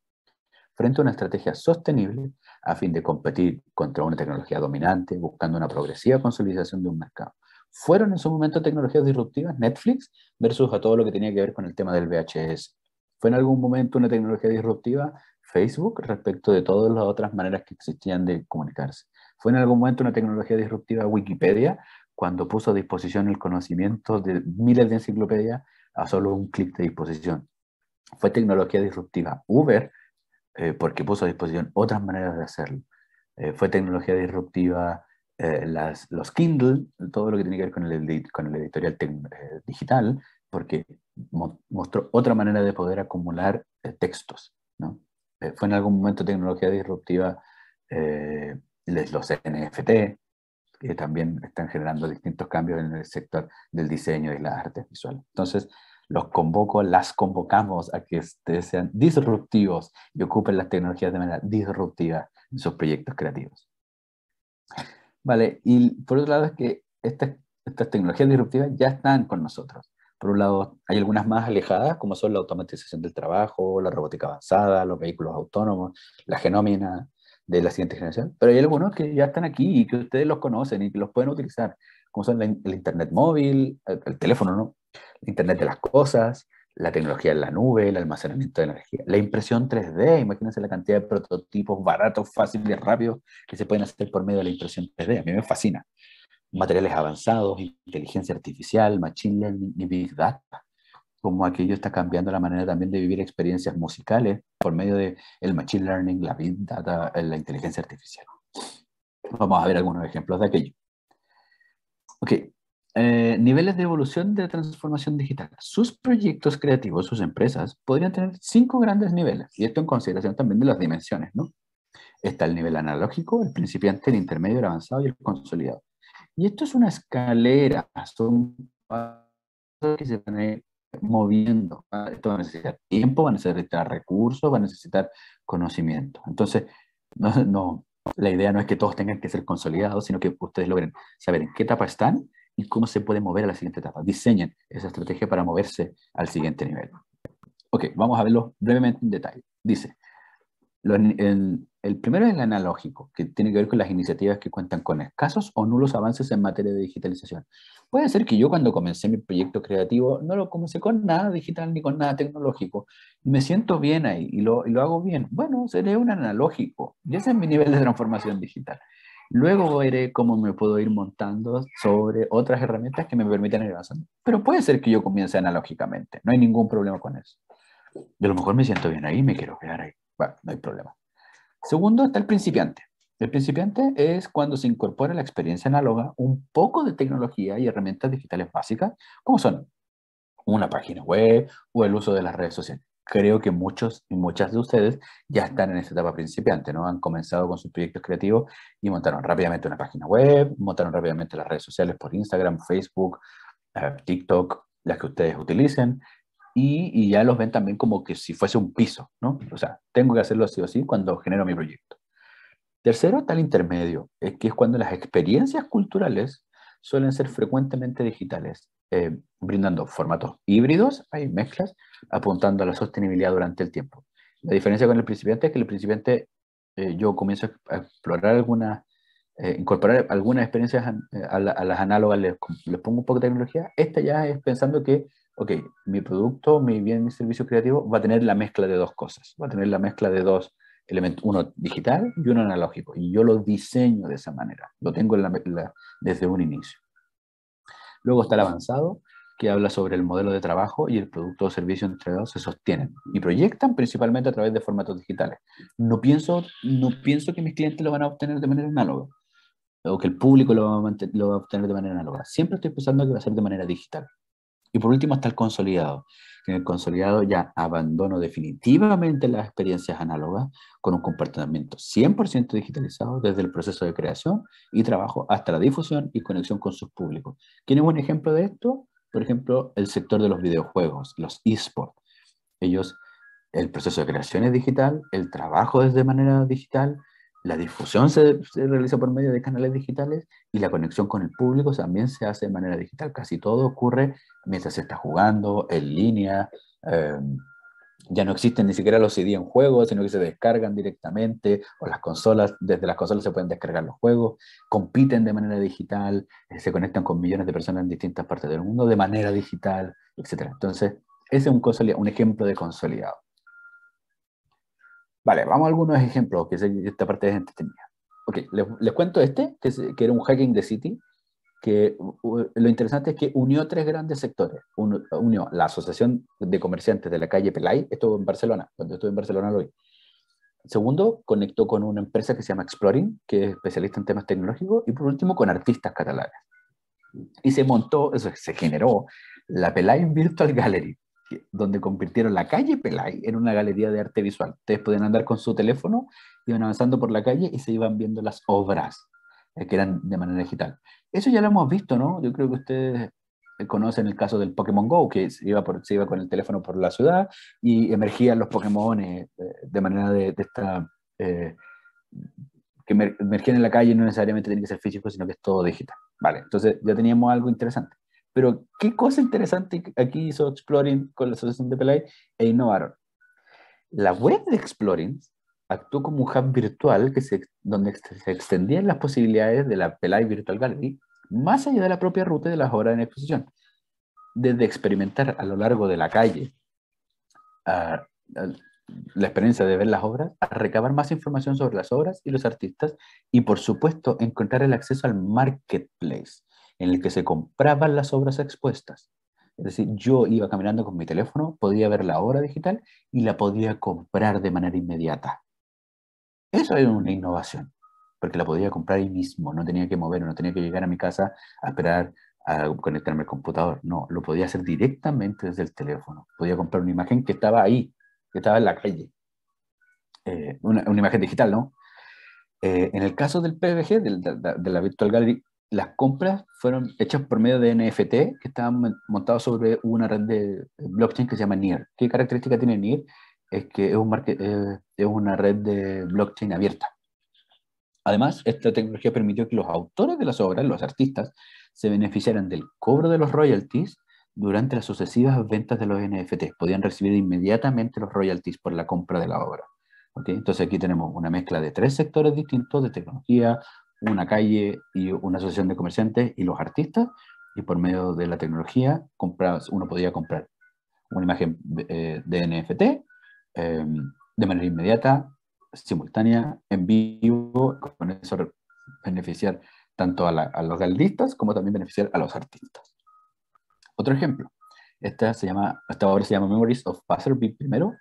frente a una estrategia sostenible a fin de competir contra una tecnología dominante buscando una progresiva consolidación de un mercado fueron en su momento tecnologías disruptivas, Netflix, versus a todo lo que tenía que ver con el tema del VHS. ¿Fue en algún momento una tecnología disruptiva Facebook respecto de todas las otras maneras que existían de comunicarse? ¿Fue en algún momento una tecnología disruptiva Wikipedia cuando puso a disposición el conocimiento de miles de enciclopedias a solo un clic de disposición? ¿Fue tecnología disruptiva Uber eh, porque puso a disposición otras maneras de hacerlo? Eh, ¿Fue tecnología disruptiva eh, los Kindle, todo lo que tiene que ver con el, con editorial eh, digital, porque mostró otra manera de poder acumular eh, textos. ¿no? fue en algún momento tecnología disruptiva los NFT, que también están generando distintos cambios en el sector del diseño y las artes visuales. Entonces, los convoco, las convocamos a que este, sean disruptivos y ocupen las tecnologías de manera disruptiva en sus proyectos creativos. Vale, y por otro lado es que estas, tecnologías disruptivas ya están con nosotros. Por un lado, hay algunas más alejadas, como son la automatización del trabajo, la robótica avanzada, los vehículos autónomos, la genómina de la siguiente generación, pero hay algunos que ya están aquí y que ustedes los conocen y que los pueden utilizar, como son el Internet móvil, el, teléfono, el Internet de las cosas, la tecnología en la nube, el almacenamiento de energía, la impresión 3D, imagínense la cantidad de prototipos baratos, fáciles, rápidos que se pueden hacer por medio de la impresión 3D, a mí me fascina. Materiales avanzados, inteligencia artificial, machine learning y big data, como aquello está cambiando la manera también de vivir experiencias musicales por medio de el machine learning, la big data, eh, la inteligencia artificial. Vamos a ver algunos ejemplos de aquello. Ok, eh, niveles de evolución de transformación digital. Sus proyectos creativos, sus empresas, podrían tener cinco grandes niveles, y esto en consideración también de las dimensiones, ¿no? Está el nivel analógico, el principiante, el intermedio, el avanzado y el consolidado. Y esto es una escalera, son pasos que se van a ir moviendo. Esto va a necesitar tiempo, va a necesitar recursos, va a necesitar conocimiento. Entonces, no, no, la idea no es que todos tengan que ser consolidados, sino que ustedes logren saber en qué etapa están y cómo se puede mover a la siguiente etapa. Diseñen esa estrategia para moverse al siguiente nivel. Ok, vamos a verlo brevemente en detalle. Dice, el, primero es el analógico, que tiene que ver con las iniciativas que cuentan con escasos o nulos avances en materia de digitalización. Puede ser que yo cuando comencé mi proyecto creativo no lo comencé con nada digital ni con nada tecnológico. me siento bien ahí y lo, y lo hago bien. Bueno, seré un analógico. Y ese es mi nivel de transformación digital. Luego veré cómo me puedo ir montando sobre otras herramientas que me permitan ir Pero puede ser que yo comience analógicamente, no hay ningún problema con eso. De lo mejor me siento bien ahí, me quiero quedar ahí. Bueno, no hay problema. Segundo está el principiante. El principiante es cuando se incorpora la experiencia análoga, un poco de tecnología y herramientas digitales básicas, como son una página web o el uso de las redes sociales creo que muchos y muchas de ustedes ya están en esta etapa principiante, ¿no? Han comenzado con sus proyectos creativos y montaron rápidamente una página web, montaron rápidamente las redes sociales por Instagram, Facebook, eh, TikTok, las que ustedes utilicen, y, ya los ven también como que si fuese un piso, ¿no? O sea, tengo que hacerlo así o así cuando genero mi proyecto. Tercero tal intermedio, es que es cuando las experiencias culturales suelen ser frecuentemente digitales, eh, brindando formatos híbridos, hay mezclas, apuntando a la sostenibilidad durante el tiempo. La diferencia con el principiante es que el principiante eh, yo comienzo a explorar algunas, eh, incorporar algunas experiencias a, las análogas, les, les, pongo un poco de tecnología. Esta ya es pensando que, ok, mi producto, mi bien, mi servicio creativo va a tener la mezcla de dos cosas, va a tener la mezcla de dos elemento, uno digital y uno analógico. Y yo lo diseño de esa manera, lo tengo en la, desde un inicio. Luego está el avanzado, que habla sobre el modelo de trabajo y el producto o servicio entregado se sostienen y proyectan principalmente a través de formatos digitales. No pienso, no pienso que mis clientes lo van a obtener de manera análoga o que el público lo lo va a obtener de manera análoga. Siempre estoy pensando que va a ser de manera digital. Y por último está el consolidado. En el consolidado ya abandono definitivamente las experiencias análogas con un comportamiento 100% digitalizado desde el proceso de creación y trabajo hasta la difusión y conexión con sus públicos. ¿Quién es un ejemplo de esto? Por ejemplo, el sector de los videojuegos, los esports. Ellos, el proceso de creación es digital, el trabajo es de manera digital, la difusión se, realiza por medio de canales digitales y la conexión con el público también se hace de manera digital. Casi todo ocurre mientras se está jugando, en línea. Em, ya no existen ni siquiera los CD en juegos, sino que se descargan directamente o las consolas, desde las consolas se pueden descargar los juegos, compiten de manera digital, eh, se conectan con millones de personas en distintas partes del mundo de manera digital, etc. Entonces, ese es un ejemplo de consolidado. Vale, vamos a algunos ejemplos que esta parte de gente tenía. Ok, les, cuento este, que, que, era un hacking de City, que lo interesante es que unió tres grandes sectores. unió la Asociación de Comerciantes de la calle Pelay, estuvo en Barcelona, cuando estuve en Barcelona lo vi. Segundo, conectó con una empresa que se llama Exploring, que es especialista en temas tecnológicos, y por último con artistas catalanes. Y se montó, eso se generó, la Pelay Virtual Gallery, donde convirtieron la calle Pelay en una galería de arte visual. Ustedes podían andar con su teléfono, iban avanzando por la calle y se iban viendo las obras eh, que eran de manera digital. Eso ya lo hemos visto, ¿no? Yo creo que ustedes eh, conocen el caso del Pokémon Go, que se iba, por, con el teléfono por la ciudad y emergían los Pokémon eh, de manera de, de esta... que emergían en la calle no necesariamente tiene que ser físico, sino que es todo digital. Vale, entonces ya teníamos algo interesante. Pero qué cosa interesante aquí hizo Exploring con la asociación de Pelay e innovaron. La web de Exploring actuó como un hub virtual que se, donde se extendían las posibilidades de la Pelay Virtual Gallery más allá de la propia ruta de las obras en exposición. Desde experimentar a lo largo de la calle la experiencia de ver las obras, a recabar más información sobre las obras y los artistas y por supuesto encontrar el acceso al marketplace, en el que se compraban las obras expuestas. Es decir, yo iba caminando con mi teléfono, podía ver la obra digital y la podía comprar de manera inmediata. Eso era una innovación, porque la podía comprar ahí mismo, no tenía que mover, no tenía que llegar a mi casa a esperar a conectarme al computador. No, lo podía hacer directamente desde el teléfono. Podía comprar una imagen que estaba ahí, que estaba en la calle. Eh, una, imagen digital, ¿no? Eh, en el caso del PBG, de, de, la Virtual Gallery, las compras fueron hechas por medio de NFT que estaban montados sobre una red de blockchain que se llama NIR. ¿Qué característica tiene NIR? Es que eh, es, una red de blockchain abierta. Además, esta tecnología permitió que los autores de las obras, los artistas, se beneficiaran del cobro de los royalties durante las sucesivas ventas de los NFT. Podían recibir inmediatamente los royalties por la compra de la obra. Entonces aquí tenemos una mezcla de tres sectores distintos de tecnología, una calle y una asociación de comerciantes y los artistas, y por medio de la tecnología uno podía comprar una imagen eh, de NFT em, de manera inmediata, simultánea, en vivo, con eso beneficiar tanto a, los galdistas como también beneficiar a los artistas. Otro ejemplo, esta, se llama, esta obra se llama Memories of passerby primero,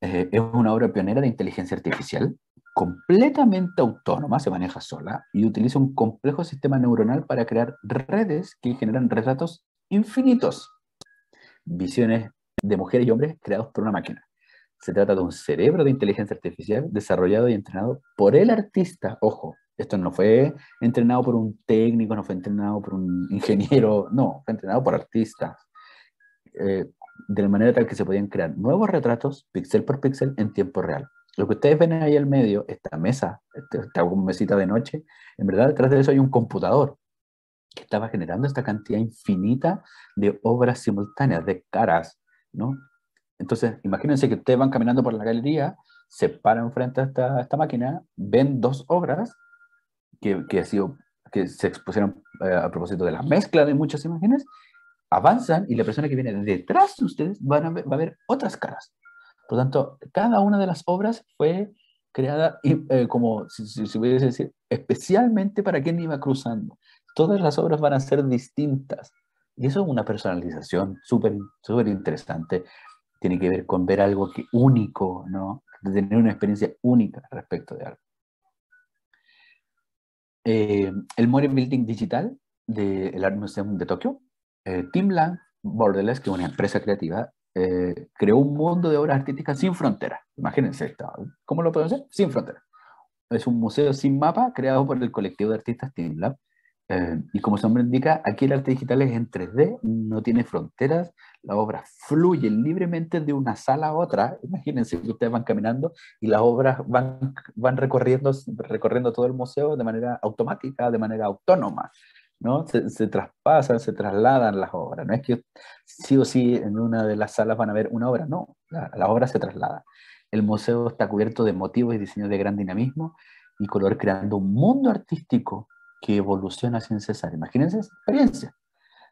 eh, es una obra pionera de inteligencia artificial completamente autónoma, se maneja sola y utiliza un complejo sistema neuronal para crear redes que generan retratos infinitos. Visiones de mujeres y hombres creados por una máquina. Se trata de un cerebro de inteligencia artificial desarrollado y entrenado por el artista. Ojo, esto no fue entrenado por un técnico, no fue entrenado por un ingeniero, no, fue entrenado por artistas. Eh, de de manera tal que se podían crear nuevos retratos, píxel por píxel, en tiempo real. Lo que ustedes ven ahí al medio, esta mesa, este, esta mesita de noche, en verdad detrás de eso hay un computador que estaba generando esta cantidad infinita de obras simultáneas, de caras, ¿no? Entonces, imagínense que ustedes van caminando por la galería, se paran frente a esta, máquina, ven dos obras que, ha sido, que se expusieron eh, a propósito de la mezcla de muchas imágenes, avanzan y la persona que viene detrás de ustedes va a ver otras caras. Por lo tanto, cada una de las obras fue creada eh, como si, se si, pudiese decir, especialmente para quien iba cruzando. Todas las obras van a ser distintas. Y eso es una personalización súper super interesante. Tiene que ver con ver algo que único, ¿no? tener una experiencia única respecto de algo. Eh, el Mori Building Digital del Art Museum de Tokio, eh, Tim Lang Borderless, que es una empresa creativa, eh, creó un mundo de obras artísticas sin fronteras. Imagínense, ¿cómo lo podemos hacer? Sin fronteras. Es un museo sin mapa creado por el colectivo de artistas TeamLab. Eh, y como su nombre indica, aquí el arte digital es en 3D, no tiene fronteras, las obras fluyen libremente de una sala a otra. Imagínense que ustedes van caminando y las obras van, van recorriendo, recorriendo todo el museo de manera automática, de manera autónoma. ¿no? Se, traspasan, se trasladan las obras. No es que sí o sí en una de las salas van a ver una obra, no, la obra se traslada El museo está cubierto de motivos y diseños de gran dinamismo y color, creando un mundo artístico que evoluciona sin cesar. Imagínense esa experiencia,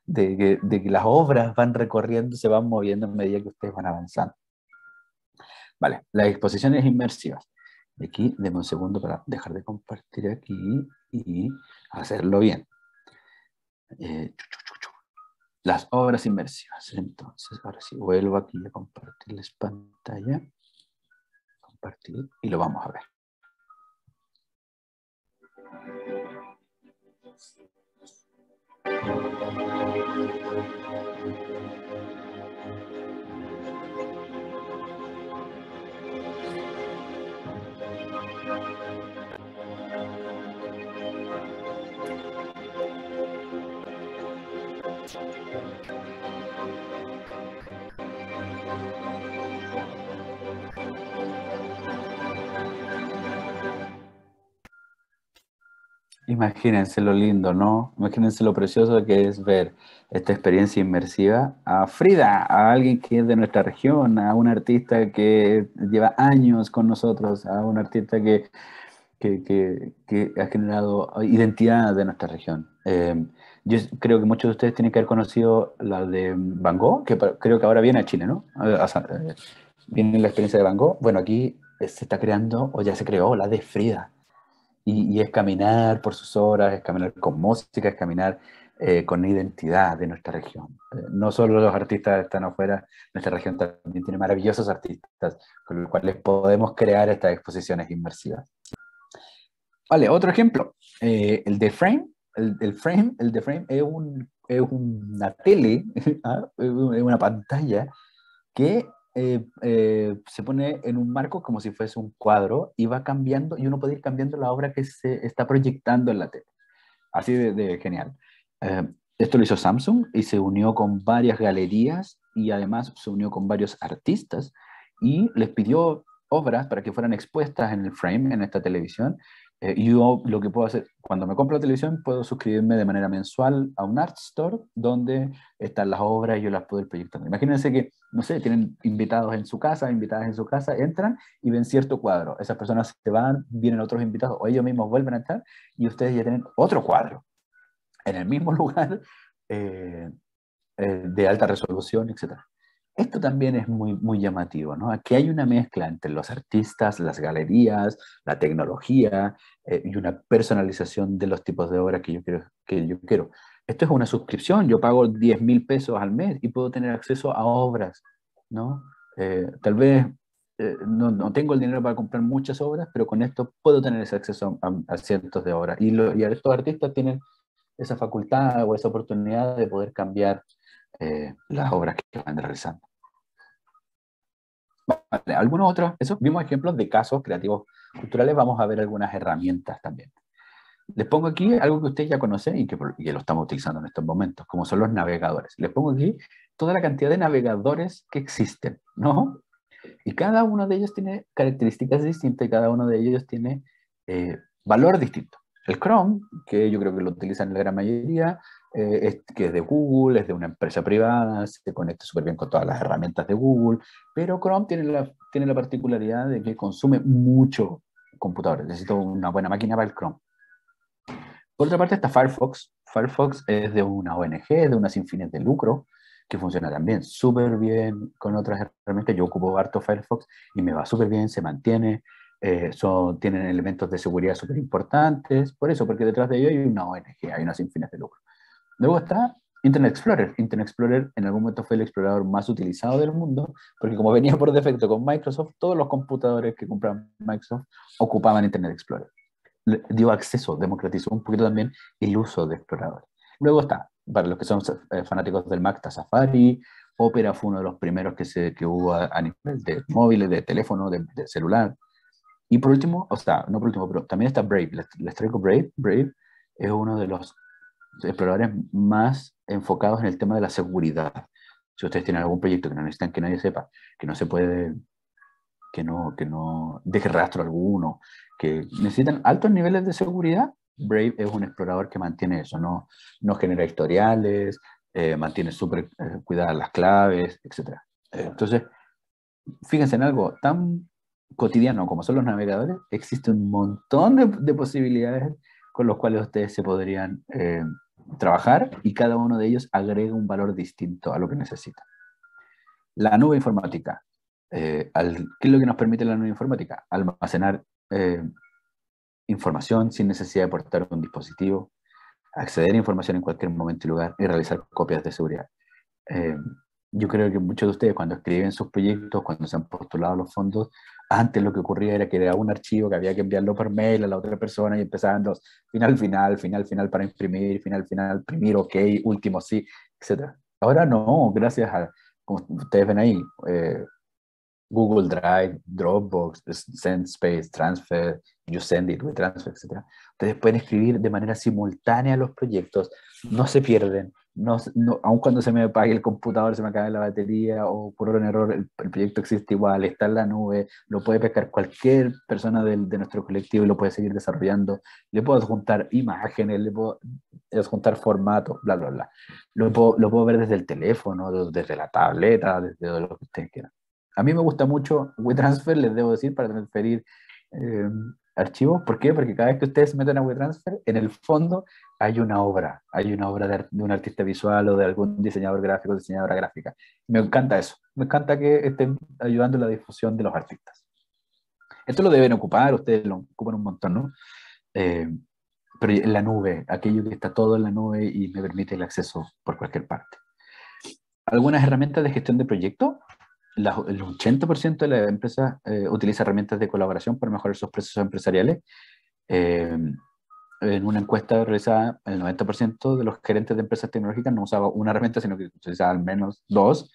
de que, las obras van recorriendo, se van moviendo a medida que ustedes van avanzando. Vale, las exposiciones inmersivas. Aquí, denme un segundo para dejar de compartir aquí y hacerlo bien. Eh, las obras inmersivas. Entonces, ahora sí, vuelvo aquí a compartirles pantalla. Compartir y lo vamos a ver. Imagínense lo lindo, ¿no? Imagínense lo precioso que es ver esta experiencia inmersiva a Frida, a alguien que es de nuestra región, a un artista que lleva años con nosotros, a un artista que, que, ha generado identidad de nuestra región. Em, yo creo que muchos de ustedes tienen que haber conocido la de Van Gogh, que creo que ahora viene a Chile, ¿no? Eh, viene la experiencia de Van Gogh. Bueno, aquí se está creando, o ya se creó, la de Frida y, es caminar por sus horas es caminar con música, es caminar eh, con con identidad de nuestra región. Eh, no solo los artistas están afuera, nuestra región también tiene maravillosos artistas con los cuales podemos crear estas exposiciones inmersivas. Vale, otro ejemplo, eh, el de Frame. El, el, Frame, el de Frame es, un, es una tele, [LAUGHS] ¿ah? es una pantalla que eh, eh, se pone en un marco como si fuese un cuadro y va cambiando, y uno puede ir cambiando la obra que se está proyectando en la tele. Así de, genial. Eh, esto lo hizo Samsung y se unió con varias galerías y además se unió con varios artistas y les pidió obras para que fueran expuestas en el frame, en esta televisión, eh, yo lo que puedo hacer, cuando me compro la televisión, puedo suscribirme de manera mensual a un art store donde están las obras y yo las puedo ir proyectando. Imagínense que, no sé, tienen invitados en su casa, invitadas en su casa, entran y ven cierto cuadro. Esas personas se van, vienen otros invitados o ellos mismos vuelven a entrar y ustedes ya tienen otro cuadro en el mismo [LAUGHS] lugar eh, eh, de alta resolución, etcétera esto también es muy, muy llamativo, ¿no? Aquí hay una mezcla entre los artistas, las galerías, la tecnología eh, y una personalización de los tipos de obras que yo quiero. Que yo quiero. Esto es una suscripción, yo pago 10 mil pesos al mes y puedo tener acceso a obras, ¿no? Eh, tal vez eh, no, tengo el dinero para comprar muchas obras, pero con esto puedo tener ese acceso a, cientos de obras. Y, y estos artistas tienen esa facultad o esa oportunidad de poder cambiar eh, las obras que van realizando. algunos otros, esos vimos ejemplos de casos creativos culturales, vamos a ver algunas herramientas también. Les pongo aquí algo que ustedes ya conocen y que, lo estamos utilizando en estos momentos, como son los navegadores. Les pongo aquí toda la cantidad de navegadores que existen, ¿no? Y cada uno de ellos tiene características distintas y cada uno de ellos tiene eh, valor distinto. El Chrome, que yo creo que lo utilizan la gran mayoría, eh, es, que es de Google, es de una empresa privada, se conecta súper bien con todas las herramientas de Google, pero Chrome tiene la, tiene la particularidad de que consume mucho computador. Necesito una buena máquina para el Chrome. Por otra parte está Firefox. Firefox es de una ONG, de unas sin fines de lucro, que funciona también súper bien con otras herramientas. Yo ocupo harto Firefox y me va súper bien, se mantiene, eh, son, tienen elementos de seguridad súper importantes, por eso, porque detrás de ello hay una ONG, hay unas sin fines de lucro. Luego está Internet Explorer. Internet Explorer en algún momento fue el explorador más utilizado del mundo, porque como venía por defecto con Microsoft, todos los computadores que compraban Microsoft ocupaban Internet Explorer. dio acceso, democratizó un poquito también el uso de exploradores. Luego está, para los que son eh, fanáticos del Mac, está Safari. Opera fue uno de los primeros que, se, que hubo a, nivel de móviles, de teléfono, de celular. Y por último, o sea, no por último, pero también está Brave. Les, traigo Brave. Brave es uno de los exploradores más enfocados en el tema de la seguridad. Si ustedes tienen algún proyecto que no necesitan que nadie sepa, que no se puede, que no, que no deje rastro alguno, que necesitan altos niveles de seguridad, Brave es un explorador que mantiene eso, no, no genera historiales, eh, mantiene súper cuidar eh, cuidadas las claves, etc. Entonces, fíjense en algo tan cotidiano, como son los navegadores, existe un montón de, posibilidades con los cuales ustedes se podrían eh, trabajar y cada uno de ellos agrega un valor distinto a lo que necesita La nube informática. Eh, ¿Qué es lo que nos permite la nube informática? Almacenar eh, información sin necesidad de portar un dispositivo, acceder a información en cualquier momento y lugar y realizar copias de seguridad yo creo que muchos de ustedes cuando escriben sus proyectos, cuando se han postulado los fondos, antes lo que ocurría era que era un archivo que había que enviarlo por mail a la otra persona y empezaban los final, final, final, final para imprimir, final, final, imprimir, ok, último, sí, etc. Ahora no, gracias a, como ustedes ven ahí, eh, Google Drive, Dropbox, SendSpace, Transfer, YouSendIt, transfer etc. Ustedes pueden escribir de manera simultánea los proyectos, no se pierden, no, no, aun cuando se me apague el computador, se me acabe la batería o por un error, el, proyecto existe igual, está en la nube, lo puede pescar cualquier persona de, de nuestro colectivo y lo puede seguir desarrollando. Le puedo adjuntar imágenes, le puedo adjuntar formatos, bla, bla, bla. Lo puedo, lo puedo ver desde el teléfono, desde la tableta, desde lo que ustedes quieran. A mí me gusta mucho WeTransfer, les debo decir, para transferir eh, archivos. ¿Por qué? Porque cada vez que ustedes se meten a WeTransfer, en el fondo hay una obra, hay una obra de, un artista visual o de algún diseñador gráfico, diseñadora gráfica. Me encanta eso, me encanta que estén ayudando en la difusión de los artistas. Esto lo deben ocupar, ustedes lo ocupan un montón, ¿no? Eh, pero pero la nube, aquello que está todo en la nube y me permite el acceso por cualquier parte. Algunas herramientas de gestión de proyecto, el 80% de las empresas eh, utiliza herramientas de colaboración para mejorar sus procesos empresariales. Eh, en una encuesta realizada, el 90% de los gerentes de empresas tecnológicas no usaba una herramienta, sino que utilizaba al menos dos,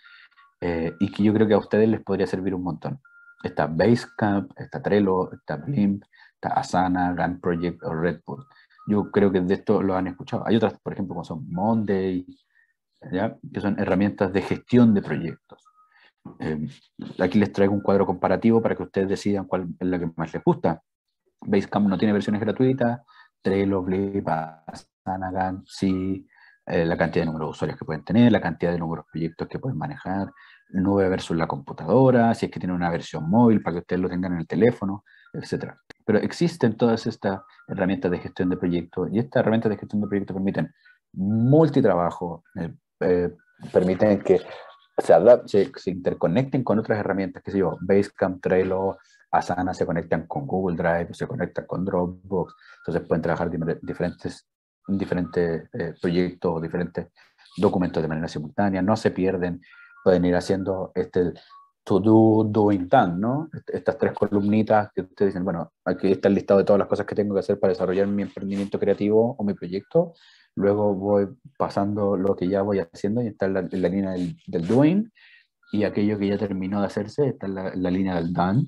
eh, y que yo creo que a ustedes les podría servir un montón. Está Basecamp, está Trello, está Blimp, está Asana, Grand Project o Redpool. Yo creo que de esto lo han escuchado. Hay otras, por ejemplo, como son Monday, que son herramientas de gestión de proyectos. Eh, aquí les traigo un cuadro comparativo para que ustedes decidan cuál es la que más les gusta. Basecamp no tiene versiones gratuitas, Trello, Blip, Asana, sí, eh, la cantidad de números de usuarios que pueden tener, la cantidad de números de proyectos que pueden manejar, nube versus la computadora, si es que tiene una versión móvil para que ustedes lo tengan en el teléfono, etc. Pero existen todas estas herramientas de gestión de proyectos y estas herramientas de gestión de proyectos permiten multitrabajo, eh, permiten que se, se, se, interconecten con otras herramientas, qué sé yo, Basecamp, Trello, Asana, se conectan con Google Drive, se conectan con Dropbox, entonces pueden trabajar diferentes, diferentes eh, proyectos, diferentes documentos de manera simultánea, no se pierden, pueden ir haciendo este to do, doing done, ¿no? Estas tres columnitas que ustedes dicen, bueno, aquí está el listado de todas las cosas que tengo que hacer para desarrollar mi emprendimiento creativo o mi proyecto. Luego voy pasando lo que ya voy haciendo y está en la, línea del, doing. Y aquello que ya terminó de hacerse está la, línea del done.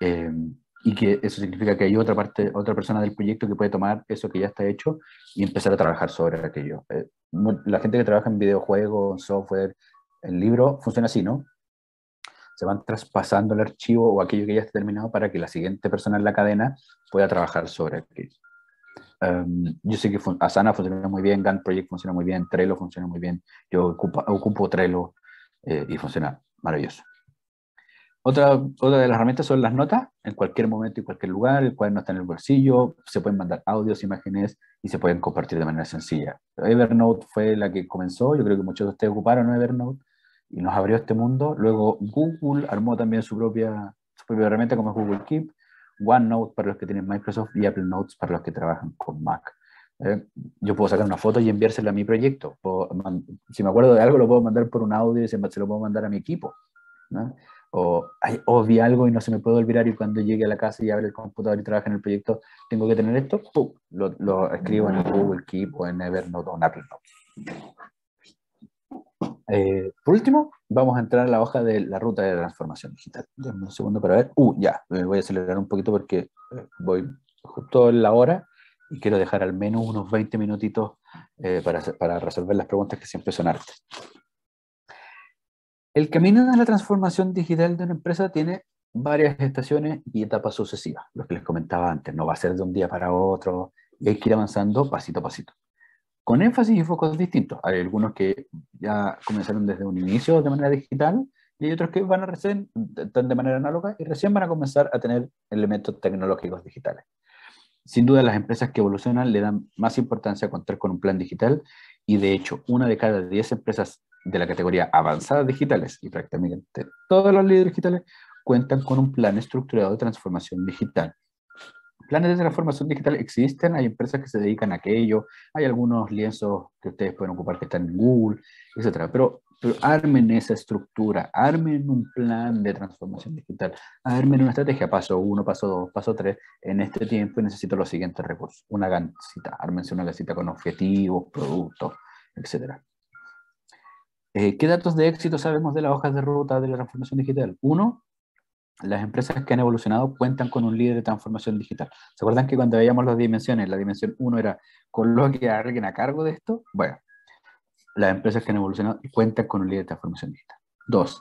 Em, y que eso significa que hay otra parte, otra persona del proyecto que puede tomar eso que ya está hecho y empezar a trabajar sobre aquello. Eh, la gente que trabaja en videojuegos, software, el libro, funciona así, ¿no? se van traspasando el archivo o aquello que ya está terminado para que la siguiente persona en la cadena pueda trabajar sobre aquello. Em, yo sé que Asana funciona muy bien, Gantt Project funciona muy bien, Trello funciona muy bien, yo ocupo, Trello eh, y funciona maravilloso. Otra, otra de las herramientas son las notas, en cualquier momento y cualquier lugar, el cuaderno está en el bolsillo, se pueden mandar audios, imágenes y se pueden compartir de manera sencilla. Evernote fue la que comenzó, yo creo que muchos de ustedes ocuparon Evernote, y nos abrió este mundo. Luego Google armó también su propia, su herramienta como es Google Keep, OneNote para los que tienen Microsoft y Apple Notes para los que trabajan con Mac. Eh, yo puedo sacar una foto y enviársela a mi proyecto. si me acuerdo de algo, lo puedo mandar por un audio y se, lo puedo mandar a mi equipo. O, o, vi algo y no se me puede olvidar y cuando llegue a la casa y abre el computador y trabaje en el proyecto, tengo que tener esto, Lo, escribo en Google Keep o en Evernote o en Apple Notes. Eh, por último, vamos a entrar a la hoja de la ruta de transformación digital. un segundo para ver. Uh, ya, me voy a acelerar un poquito porque eh, voy justo en la hora y quiero dejar al menos unos 20 minutitos eh, para, resolver las preguntas que siempre son arte. El camino de la transformación digital de una empresa tiene varias estaciones y etapas sucesivas, lo que les comentaba antes, no va a ser de un día para otro, y hay que ir avanzando pasito a pasito con énfasis y focos distintos. Hay algunos que ya comenzaron desde un inicio de manera digital y hay otros que van a recién, de manera análoga y recién van a comenzar a tener elementos tecnológicos digitales. Sin duda, las empresas que evolucionan le dan más importancia a contar con un plan digital y de hecho, una de cada diez empresas de la categoría avanzadas digitales y prácticamente todos los líderes digitales cuentan con un plan estructurado de transformación digital planes de transformación digital existen, hay empresas que se dedican a aquello, hay algunos lienzos que ustedes pueden ocupar que están en Google, etc. Pero, armen esa estructura, armen un plan de transformación digital, armen una estrategia, paso uno, paso dos, paso tres, en este tiempo necesito los siguientes recursos, una gancita, ármense una gancita con objetivos, productos, etc. Eh, ¿Qué datos de éxito sabemos de las hojas de ruta de la transformación digital? Uno, las empresas que han evolucionado cuentan con un líder de transformación digital. ¿Se acuerdan que cuando veíamos las dimensiones, la dimensión 1 era coloque a alguien a cargo de esto? Bueno, las empresas que han evolucionado cuentan con un líder de transformación digital. Dos,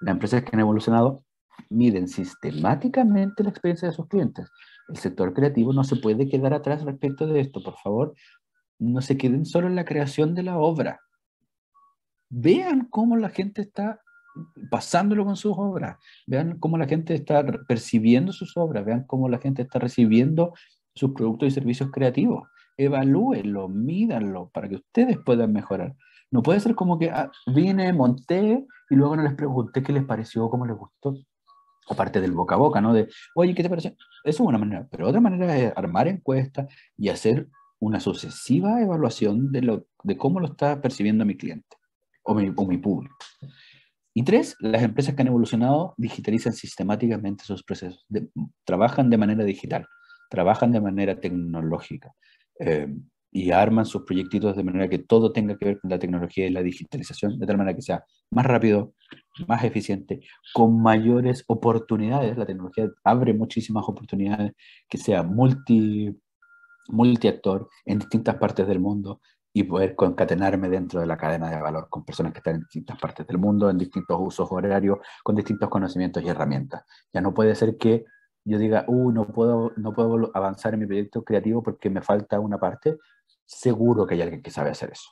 las empresas que han evolucionado miden sistemáticamente la experiencia de sus clientes. El sector creativo no se puede quedar atrás respecto de esto. Por favor, no se queden solo en la creación de la obra. Vean cómo la gente está pasándolo con sus obras. Vean cómo la gente está percibiendo sus obras, vean cómo la gente está recibiendo sus productos y servicios creativos. Evalúenlo, mídanlo para que ustedes puedan mejorar. No puede ser como que ah, vine, monté y luego no les pregunté qué les pareció, cómo les gustó. Aparte del boca a boca, ¿no? De, oye, ¿qué te pareció? Eso es una manera, pero otra manera es armar encuestas y hacer una sucesiva evaluación de, lo, de cómo lo está percibiendo mi cliente o mi público. Y tres, las empresas que han evolucionado digitalizan sistemáticamente sus procesos, trabajan de manera digital, trabajan de manera tecnológica eh, y arman sus proyectitos de manera que todo tenga que ver con la tecnología y la digitalización, de tal manera que sea más rápido, más eficiente, con mayores oportunidades. La tecnología abre muchísimas oportunidades, que sea multiactor en distintas partes del mundo, y poder concatenarme dentro de la cadena de valor con personas que están en distintas partes del mundo, en distintos usos horarios, con distintos conocimientos y herramientas. Ya no puede ser que yo diga, "Uy, uh, no puedo, no puedo avanzar en mi proyecto creativo porque me falta una parte. Seguro que hay alguien que sabe hacer eso.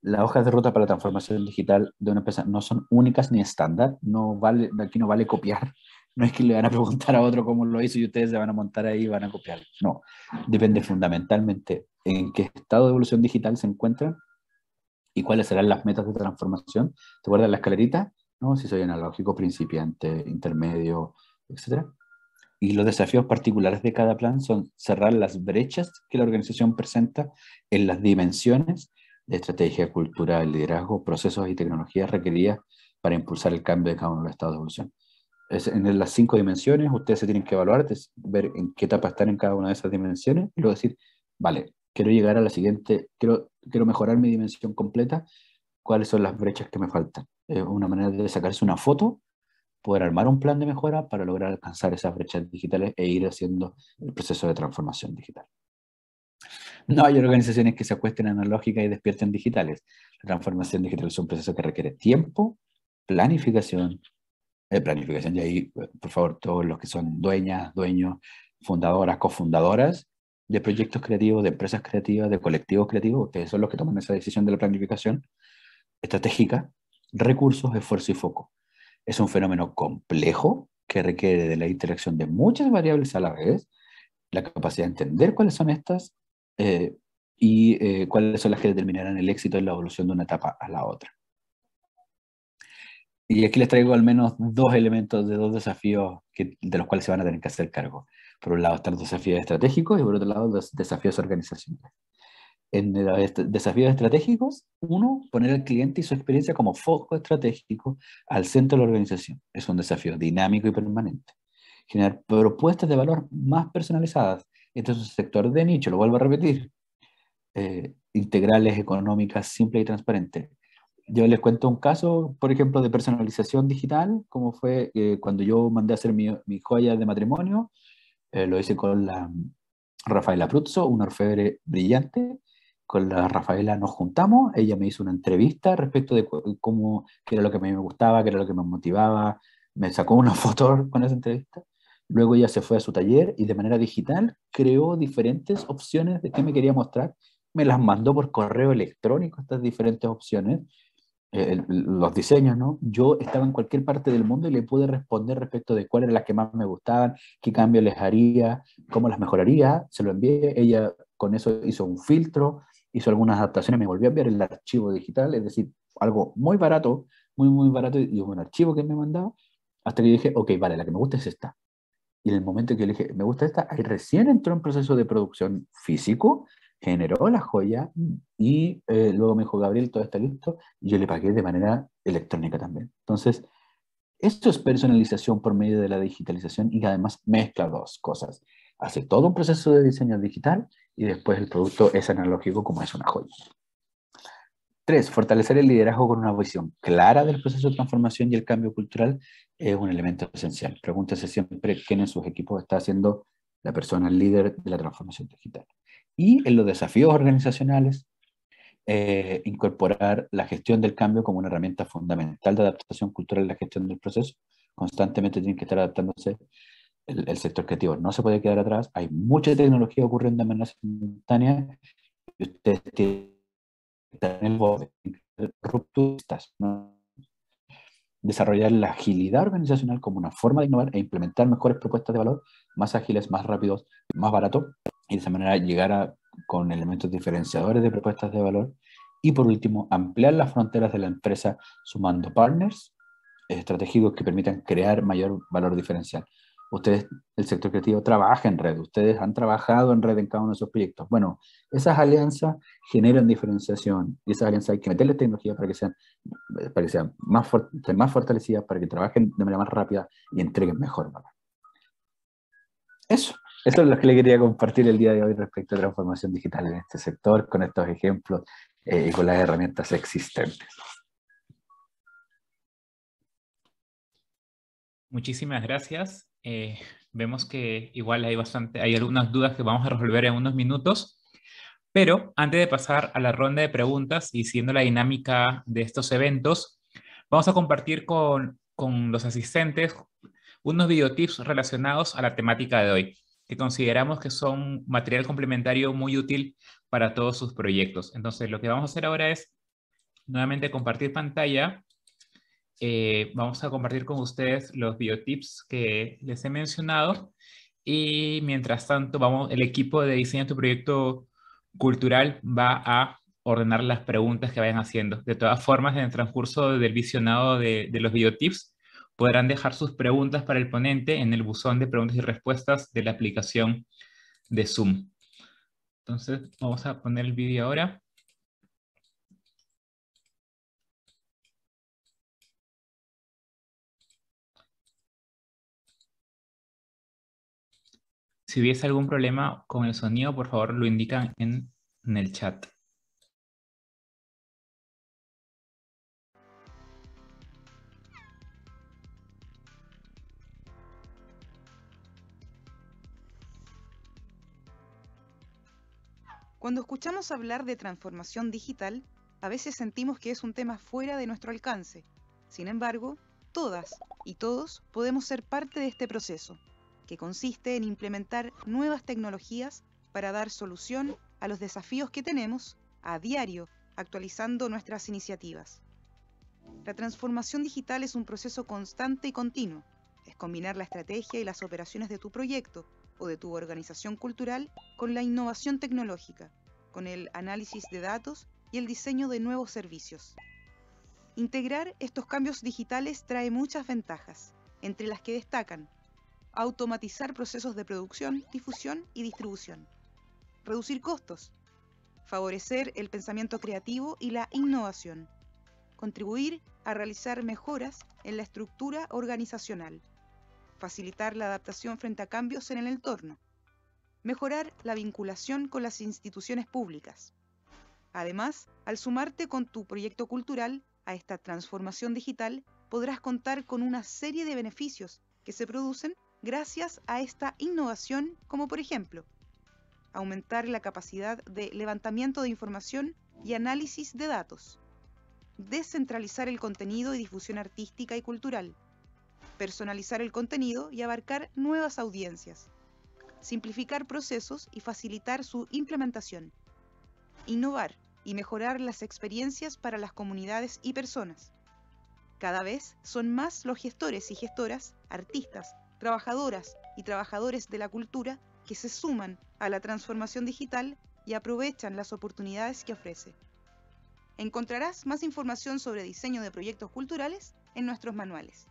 Las hojas de ruta para la transformación digital de una empresa no son únicas ni estándar. No vale, aquí no vale copiar no es que le van a [LAUGHS] preguntar a otro cómo lo hizo y ustedes se van a montar ahí y van a copiar. No, depende fundamentalmente en qué estado de evolución digital se encuentra y cuáles serán las metas de transformación. ¿Te acuerdas la escalerita? ¿No? Si soy analógico, principiante, intermedio, etc. Y los desafíos particulares de cada plan son cerrar las brechas que la organización presenta en las dimensiones de estrategia cultura, liderazgo, procesos y tecnologías requeridas para impulsar el cambio de cada uno de los estados de evolución en las cinco dimensiones, ustedes se tienen que evaluar, ver en qué etapa están en cada una de esas dimensiones y luego decir, vale, quiero llegar a la siguiente, quiero, quiero mejorar mi dimensión completa, cuáles son las brechas que me faltan. Es una manera de sacarse una foto, poder armar un plan de mejora para lograr alcanzar esas brechas digitales e ir haciendo el proceso de transformación digital. No hay organizaciones que se acuesten analógicas y despierten digitales. La transformación digital es un proceso que requiere tiempo, planificación, de planificación. Y ahí, pues, por favor, todos los que son dueñas, dueños, fundadoras, cofundadoras de proyectos creativos, de empresas creativas, de colectivos creativos, ustedes son los que toman esa decisión de la planificación estratégica, recursos, esfuerzo y foco. Es un fenómeno complejo que requiere de la interacción de muchas variables a la vez, la capacidad de entender cuáles son estas eh, y eh, cuáles son las que determinarán el éxito en la evolución de una etapa a la otra. Y aquí les traigo al menos dos elementos de dos desafíos que, de los cuales se van a tener que hacer cargo. Por un lado están los desafíos estratégicos y por otro lado los desafíos organizacionales. En los desafíos estratégicos, uno, poner al cliente y su experiencia como foco estratégico al centro de la organización. Es un desafío dinámico y permanente. Generar propuestas de valor más personalizadas. Este es un sector de nicho, lo vuelvo a repetir. Eh, integrales económicas simples y transparentes yo les cuento un caso, por ejemplo, de personalización digital, como fue eh, cuando yo mandé a hacer mi, mi joya de matrimonio, eh, lo hice con la mm, Rafaela Pruzzo, una orfebre brillante, con la Rafaela nos juntamos, ella me hizo una entrevista respecto de cómo, qué era lo que a mí me gustaba, qué era lo que me motivaba, me sacó una [LAUGHS] foto con esa entrevista, luego ella se fue a su taller y de manera digital creó diferentes opciones de qué me quería mostrar, me las mandó por correo electrónico estas diferentes opciones, eh, los diseños, ¿no? Yo estaba en cualquier parte del mundo y le pude responder respecto de cuáles eran las que más me gustaban, qué cambios les haría, cómo las mejoraría, se lo envié, ella con eso hizo un filtro, hizo algunas adaptaciones, me volvió a enviar el archivo digital, es decir, algo muy barato, muy, muy barato, y un archivo que me mandaba, hasta que dije, ok, vale, la que me gusta es esta. Y en el momento que le dije, me gusta esta, ahí recién entró en proceso de producción físico, generó la joya y eh, luego me dijo, Gabriel, todo está listo, y yo le pagué de manera electrónica también. Entonces, esto es personalización por medio de la digitalización y además mezcla dos cosas. Hace todo un proceso de diseño digital y después el producto es analógico como es una joya. Tres, fortalecer el liderazgo con una visión clara del proceso de transformación y el cambio cultural es un elemento esencial. Pregúntese siempre quién en sus equipos está haciendo la persona líder de la transformación digital y en los desafíos organizacionales, eh, incorporar la gestión del cambio como una herramienta fundamental de adaptación cultural en la gestión del proceso. Constantemente tienen que estar adaptándose el, sector creativo. No se puede quedar atrás. Hay mucha tecnología ocurriendo de manera simultánea y ustedes tienen que el rupturistas, ¿no? desarrollar la agilidad organizacional como una forma de innovar e implementar mejores propuestas de valor, más ágiles, más rápidos, más barato, y de esa manera llegar a, con elementos diferenciadores de propuestas de valor. Y por último, ampliar las fronteras de la empresa sumando partners estratégicos que permitan crear mayor valor diferencial ustedes, el sector creativo, trabaja en red, ustedes han trabajado en red en cada uno de esos proyectos. Bueno, esas alianzas generan diferenciación y esas alianzas hay que meterle tecnología para que sean, para que sean más, más fortalecidas, para que trabajen de manera más rápida y entreguen mejor Eso. Eso es lo que le quería compartir el día de hoy respecto a transformación digital en este sector, con estos ejemplos eh, y con las herramientas existentes. Muchísimas gracias. Eh, vemos que igual hay, bastante, hay algunas dudas que vamos a resolver en unos minutos, pero antes de pasar a la ronda de preguntas y siendo la dinámica de estos eventos, vamos a compartir con, con los asistentes unos videotips relacionados a la temática de hoy, que consideramos que son material complementario muy útil para todos sus proyectos. Entonces, lo que vamos a hacer ahora es nuevamente compartir pantalla eh, vamos a compartir con ustedes los biotips que les he mencionado y mientras tanto el equipo de diseño de tu proyecto cultural va a ordenar las preguntas que vayan haciendo. De todas formas, en el transcurso del visionado de, de los biotips, podrán dejar sus preguntas para el ponente en el buzón de preguntas y respuestas de la aplicación de Zoom. Entonces, vamos a poner el vídeo ahora. Si hubiese algún problema con el sonido, por favor lo indican en, en el chat. Cuando escuchamos hablar de transformación digital, a veces sentimos que es un tema fuera de nuestro alcance. Sin embargo, todas y todos podemos ser parte de este proceso que consiste en implementar nuevas tecnologías para dar solución a los desafíos que tenemos a diario, actualizando nuestras iniciativas. La transformación digital es un proceso constante y continuo. Es combinar la estrategia y las operaciones de tu proyecto o de tu organización cultural con la innovación tecnológica, con el análisis de datos y el diseño de nuevos servicios. Integrar estos cambios digitales trae muchas ventajas, entre las que destacan automatizar procesos de producción, difusión y distribución, reducir costos, favorecer el pensamiento creativo y la innovación, contribuir a realizar mejoras en la estructura organizacional, facilitar la adaptación frente a cambios en el entorno, mejorar la vinculación con las instituciones públicas. Además, al sumarte con tu proyecto cultural a esta transformación digital, podrás contar con una serie de beneficios que se producen gracias a esta innovación, como por ejemplo aumentar la capacidad de levantamiento de información y análisis de datos, descentralizar el contenido y difusión artística y cultural, personalizar el contenido y abarcar nuevas audiencias, simplificar procesos y facilitar su implementación, innovar y mejorar las experiencias para las comunidades y personas. Cada vez son más los gestores y gestoras, artistas, trabajadoras y trabajadores de la cultura que se suman a la transformación digital y aprovechan las oportunidades que ofrece. Encontrarás más información sobre diseño de proyectos culturales en nuestros manuales.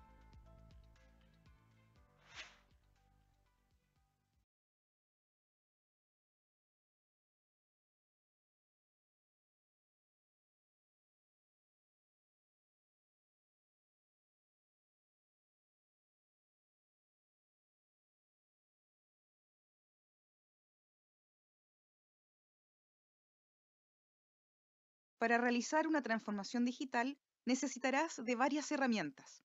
Para realizar una transformación digital necesitarás de varias herramientas.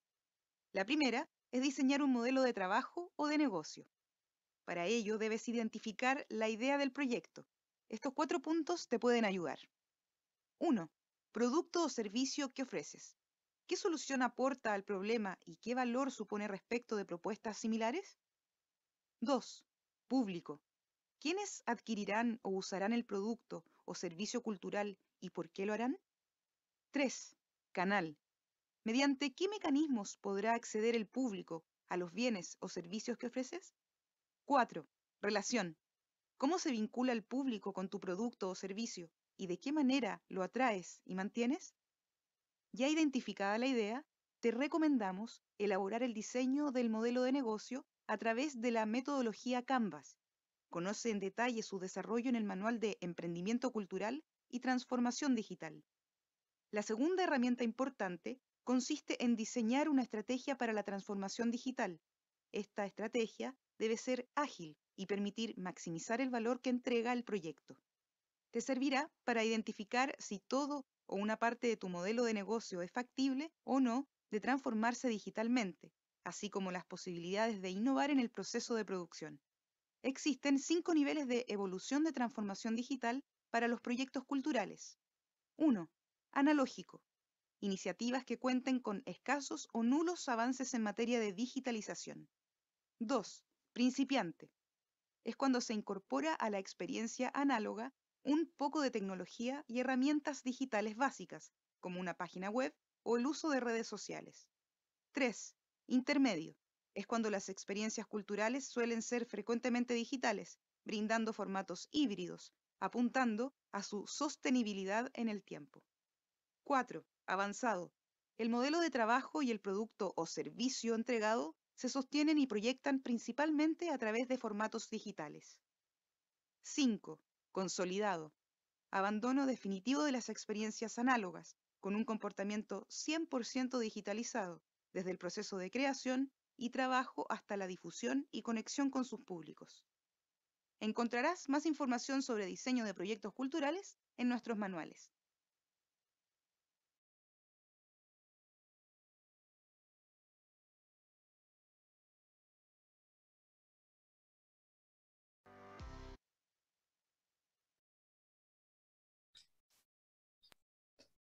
La primera es diseñar un modelo de trabajo o de negocio. Para ello debes identificar la idea del proyecto. Estos cuatro puntos te pueden ayudar. 1. Producto o servicio que ofreces. ¿Qué solución aporta al problema y qué valor supone respecto de propuestas similares? 2. Público. ¿Quiénes adquirirán o usarán el producto o servicio cultural y por qué lo harán? 3. Canal. ¿Mediante qué mecanismos podrá acceder el público a los bienes o servicios que ofreces? 4. Relación. ¿Cómo se vincula el público con tu producto o servicio y de qué manera lo atraes y mantienes? Ya identificada la idea, te recomendamos elaborar el diseño del modelo de negocio a través de la metodología Canvas. Conoce en detalle su desarrollo en el Manual de Emprendimiento Cultural y transformación digital. La segunda herramienta importante consiste en diseñar una estrategia para la transformación digital. Esta estrategia debe ser ágil y permitir maximizar el valor que entrega el proyecto. Te servirá para identificar si todo o una parte de tu modelo de negocio es factible o no de transformarse digitalmente, así como las posibilidades de innovar en el proceso de producción. Existen cinco niveles de evolución de transformación digital para los proyectos culturales. 1. Analógico. Iniciativas que cuenten con escasos o nulos avances en materia de digitalización. 2. Principiante. Es cuando se incorpora a la experiencia análoga un poco de tecnología y herramientas digitales básicas, como una página web o el uso de redes sociales. 3. Intermedio. Es cuando las experiencias culturales suelen ser frecuentemente digitales, brindando formatos híbridos, apuntando a su sostenibilidad en el tiempo. 4. Avanzado. El modelo de trabajo y el producto o servicio entregado se sostienen y proyectan principalmente a través de formatos digitales. 5. Consolidado. Abandono definitivo de las experiencias análogas, con un comportamiento 100% digitalizado, desde el proceso de creación y trabajo hasta la difusión y conexión con sus públicos. Encontrarás más información sobre diseño de proyectos culturales en nuestros manuales.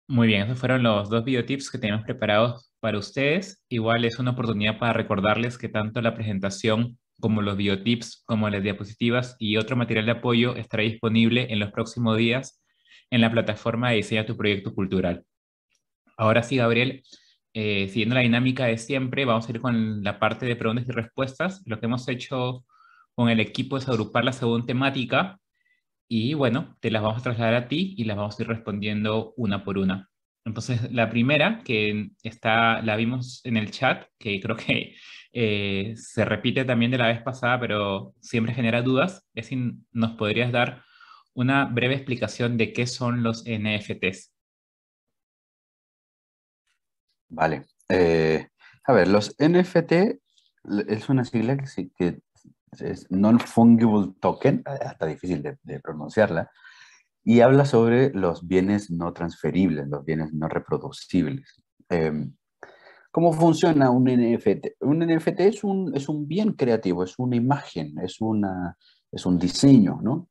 Muy bien, esos fueron los dos videotips que tenemos preparados para ustedes. Igual es una oportunidad para recordarles que tanto la presentación como los biotips, como las diapositivas y otro material de apoyo estará disponible en los próximos días en la plataforma de Diseña tu Proyecto Cultural. Ahora sí, Gabriel, eh, siguiendo la dinámica de siempre, vamos a ir con la parte de preguntas y respuestas. Lo que hemos hecho con el equipo es agruparlas según temática y bueno, te las vamos a trasladar a ti y las vamos a ir respondiendo una por una. Entonces, la primera que está, la vimos en el chat, que creo que eh, se repite también de la vez pasada, pero siempre genera dudas, es nos podrías dar una breve explicación de qué son los NFTs. Vale. Eh, a ver, los NFT es una sigla que, es Non-Fungible Token, eh, hasta difícil de, pronunciarla, y habla sobre los bienes no transferibles, los bienes no reproducibles. Em, ¿Cómo funciona un NFT? Un NFT es un, es un bien creativo, es una imagen, es, una, es un diseño, ¿no?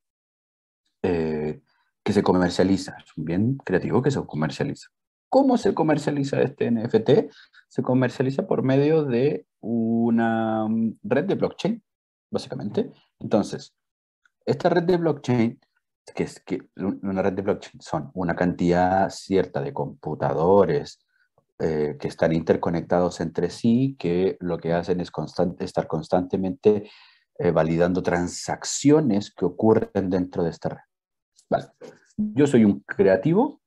Eh, que se comercializa, es un bien creativo que se comercializa. ¿Cómo se comercializa este NFT? Se comercializa por medio de una red de blockchain, básicamente. Entonces, esta red de blockchain, que es que una red de blockchain son una cantidad cierta de computadores, eh, que están interconectados entre sí, que lo que hacen es estar constantemente eh, validando transacciones que ocurren dentro de esta red. Vale. Yo soy un creativo,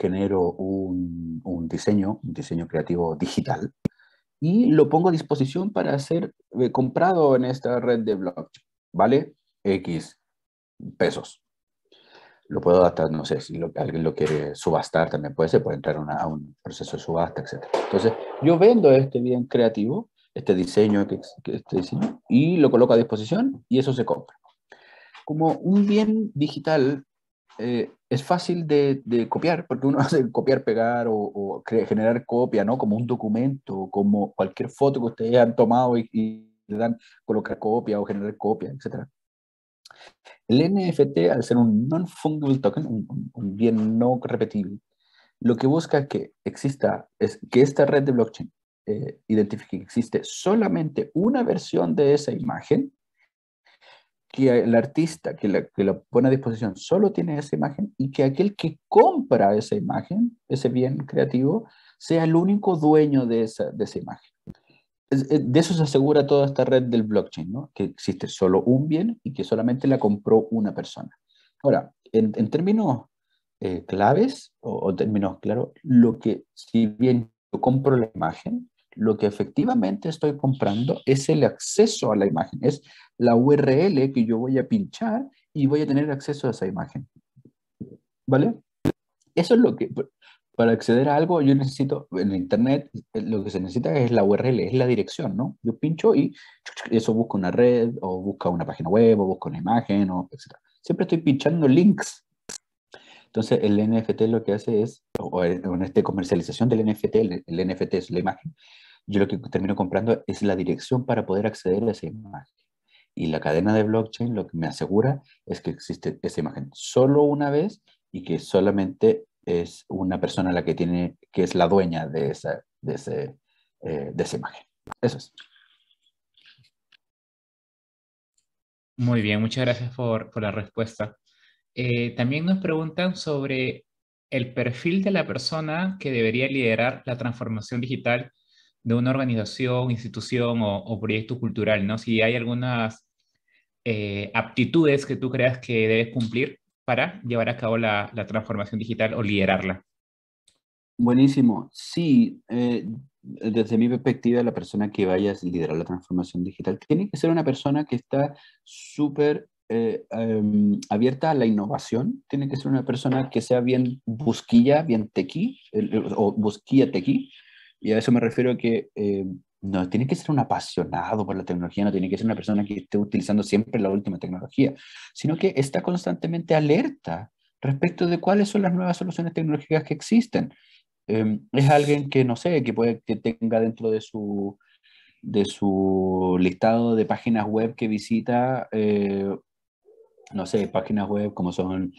genero un, un diseño, un diseño creativo digital, y lo pongo a disposición para ser eh, comprado en esta red de blockchain. ¿Vale? X pesos lo puedo adaptar, no sé, si lo, alguien lo quiere subastar también puede ser, puede entrar a un proceso de subasta, etc. Entonces, yo vendo este bien creativo, este diseño, que, este diseño, y lo coloco a disposición y eso se compra. Como un bien digital eh, es fácil de, copiar, porque uno [LAUGHS] hace copiar, pegar o, generar copia, ¿no? Como un documento, como cualquier foto que ustedes han tomado y, y le dan colocar copia o generar copia, etcétera. El NFT, al ser un non-fungible token, un, bien no repetible, lo que busca que exista es que esta red de blockchain eh, identifique que existe solamente una versión de esa imagen, que el artista que la, pone a disposición solo tiene esa imagen y que aquel que compra esa imagen, ese bien creativo, sea el único dueño de esa imagen. Eh, de eso se asegura toda esta red del blockchain, ¿no? que existe solo un bien y que solamente la compró una persona. Ahora, en, términos eh, claves o, o términos claros, lo que si bien yo compro la imagen, lo que efectivamente estoy comprando es el acceso a la imagen, es la URL que yo voy a pinchar y voy a tener acceso a esa imagen. ¿Vale? Eso es lo que, para acceder a algo, yo necesito, en Internet, eh, lo que se necesita es la URL, es la dirección, ¿no? Yo pincho y eso busca una red, o busca una página web, o busca una imagen, o etc. Siempre estoy pinchando links. Entonces, el NFT lo que hace es, o en esta comercialización del NFT, el NFT es la imagen, yo lo que termino comprando es la dirección para poder acceder a esa imagen. Y la cadena de blockchain lo que me asegura es que existe esa imagen solo una vez y que solamente es una persona la que tiene, que es la dueña de esa, de ese, eh, de esa imagen. Eso es. Muy bien, muchas gracias por, la respuesta. Eh, también nos preguntan sobre el perfil de la persona que debería liderar la transformación digital de una organización, institución o, proyecto cultural, ¿no? Si hay algunas eh, aptitudes que tú creas que debes cumplir para llevar a cabo la, transformación digital o liderarla. Buenísimo. Sí, eh, desde mi perspectiva, la persona que vaya a liderar la transformación digital tiene que ser una persona que está súper eh, em, abierta a la innovación. Tiene que ser una persona que sea bien busquilla, bien tequi, o busquilla tequi. Y a eso me refiero que em, no tiene que ser un apasionado por la tecnología, no tiene que ser una persona que esté utilizando siempre la última tecnología, sino que está constantemente alerta respecto de cuáles son las nuevas soluciones tecnológicas que existen. Em, es alguien que, no sé, que puede que tenga dentro de su, de su listado de páginas web que visita, eh, no sé, páginas web como son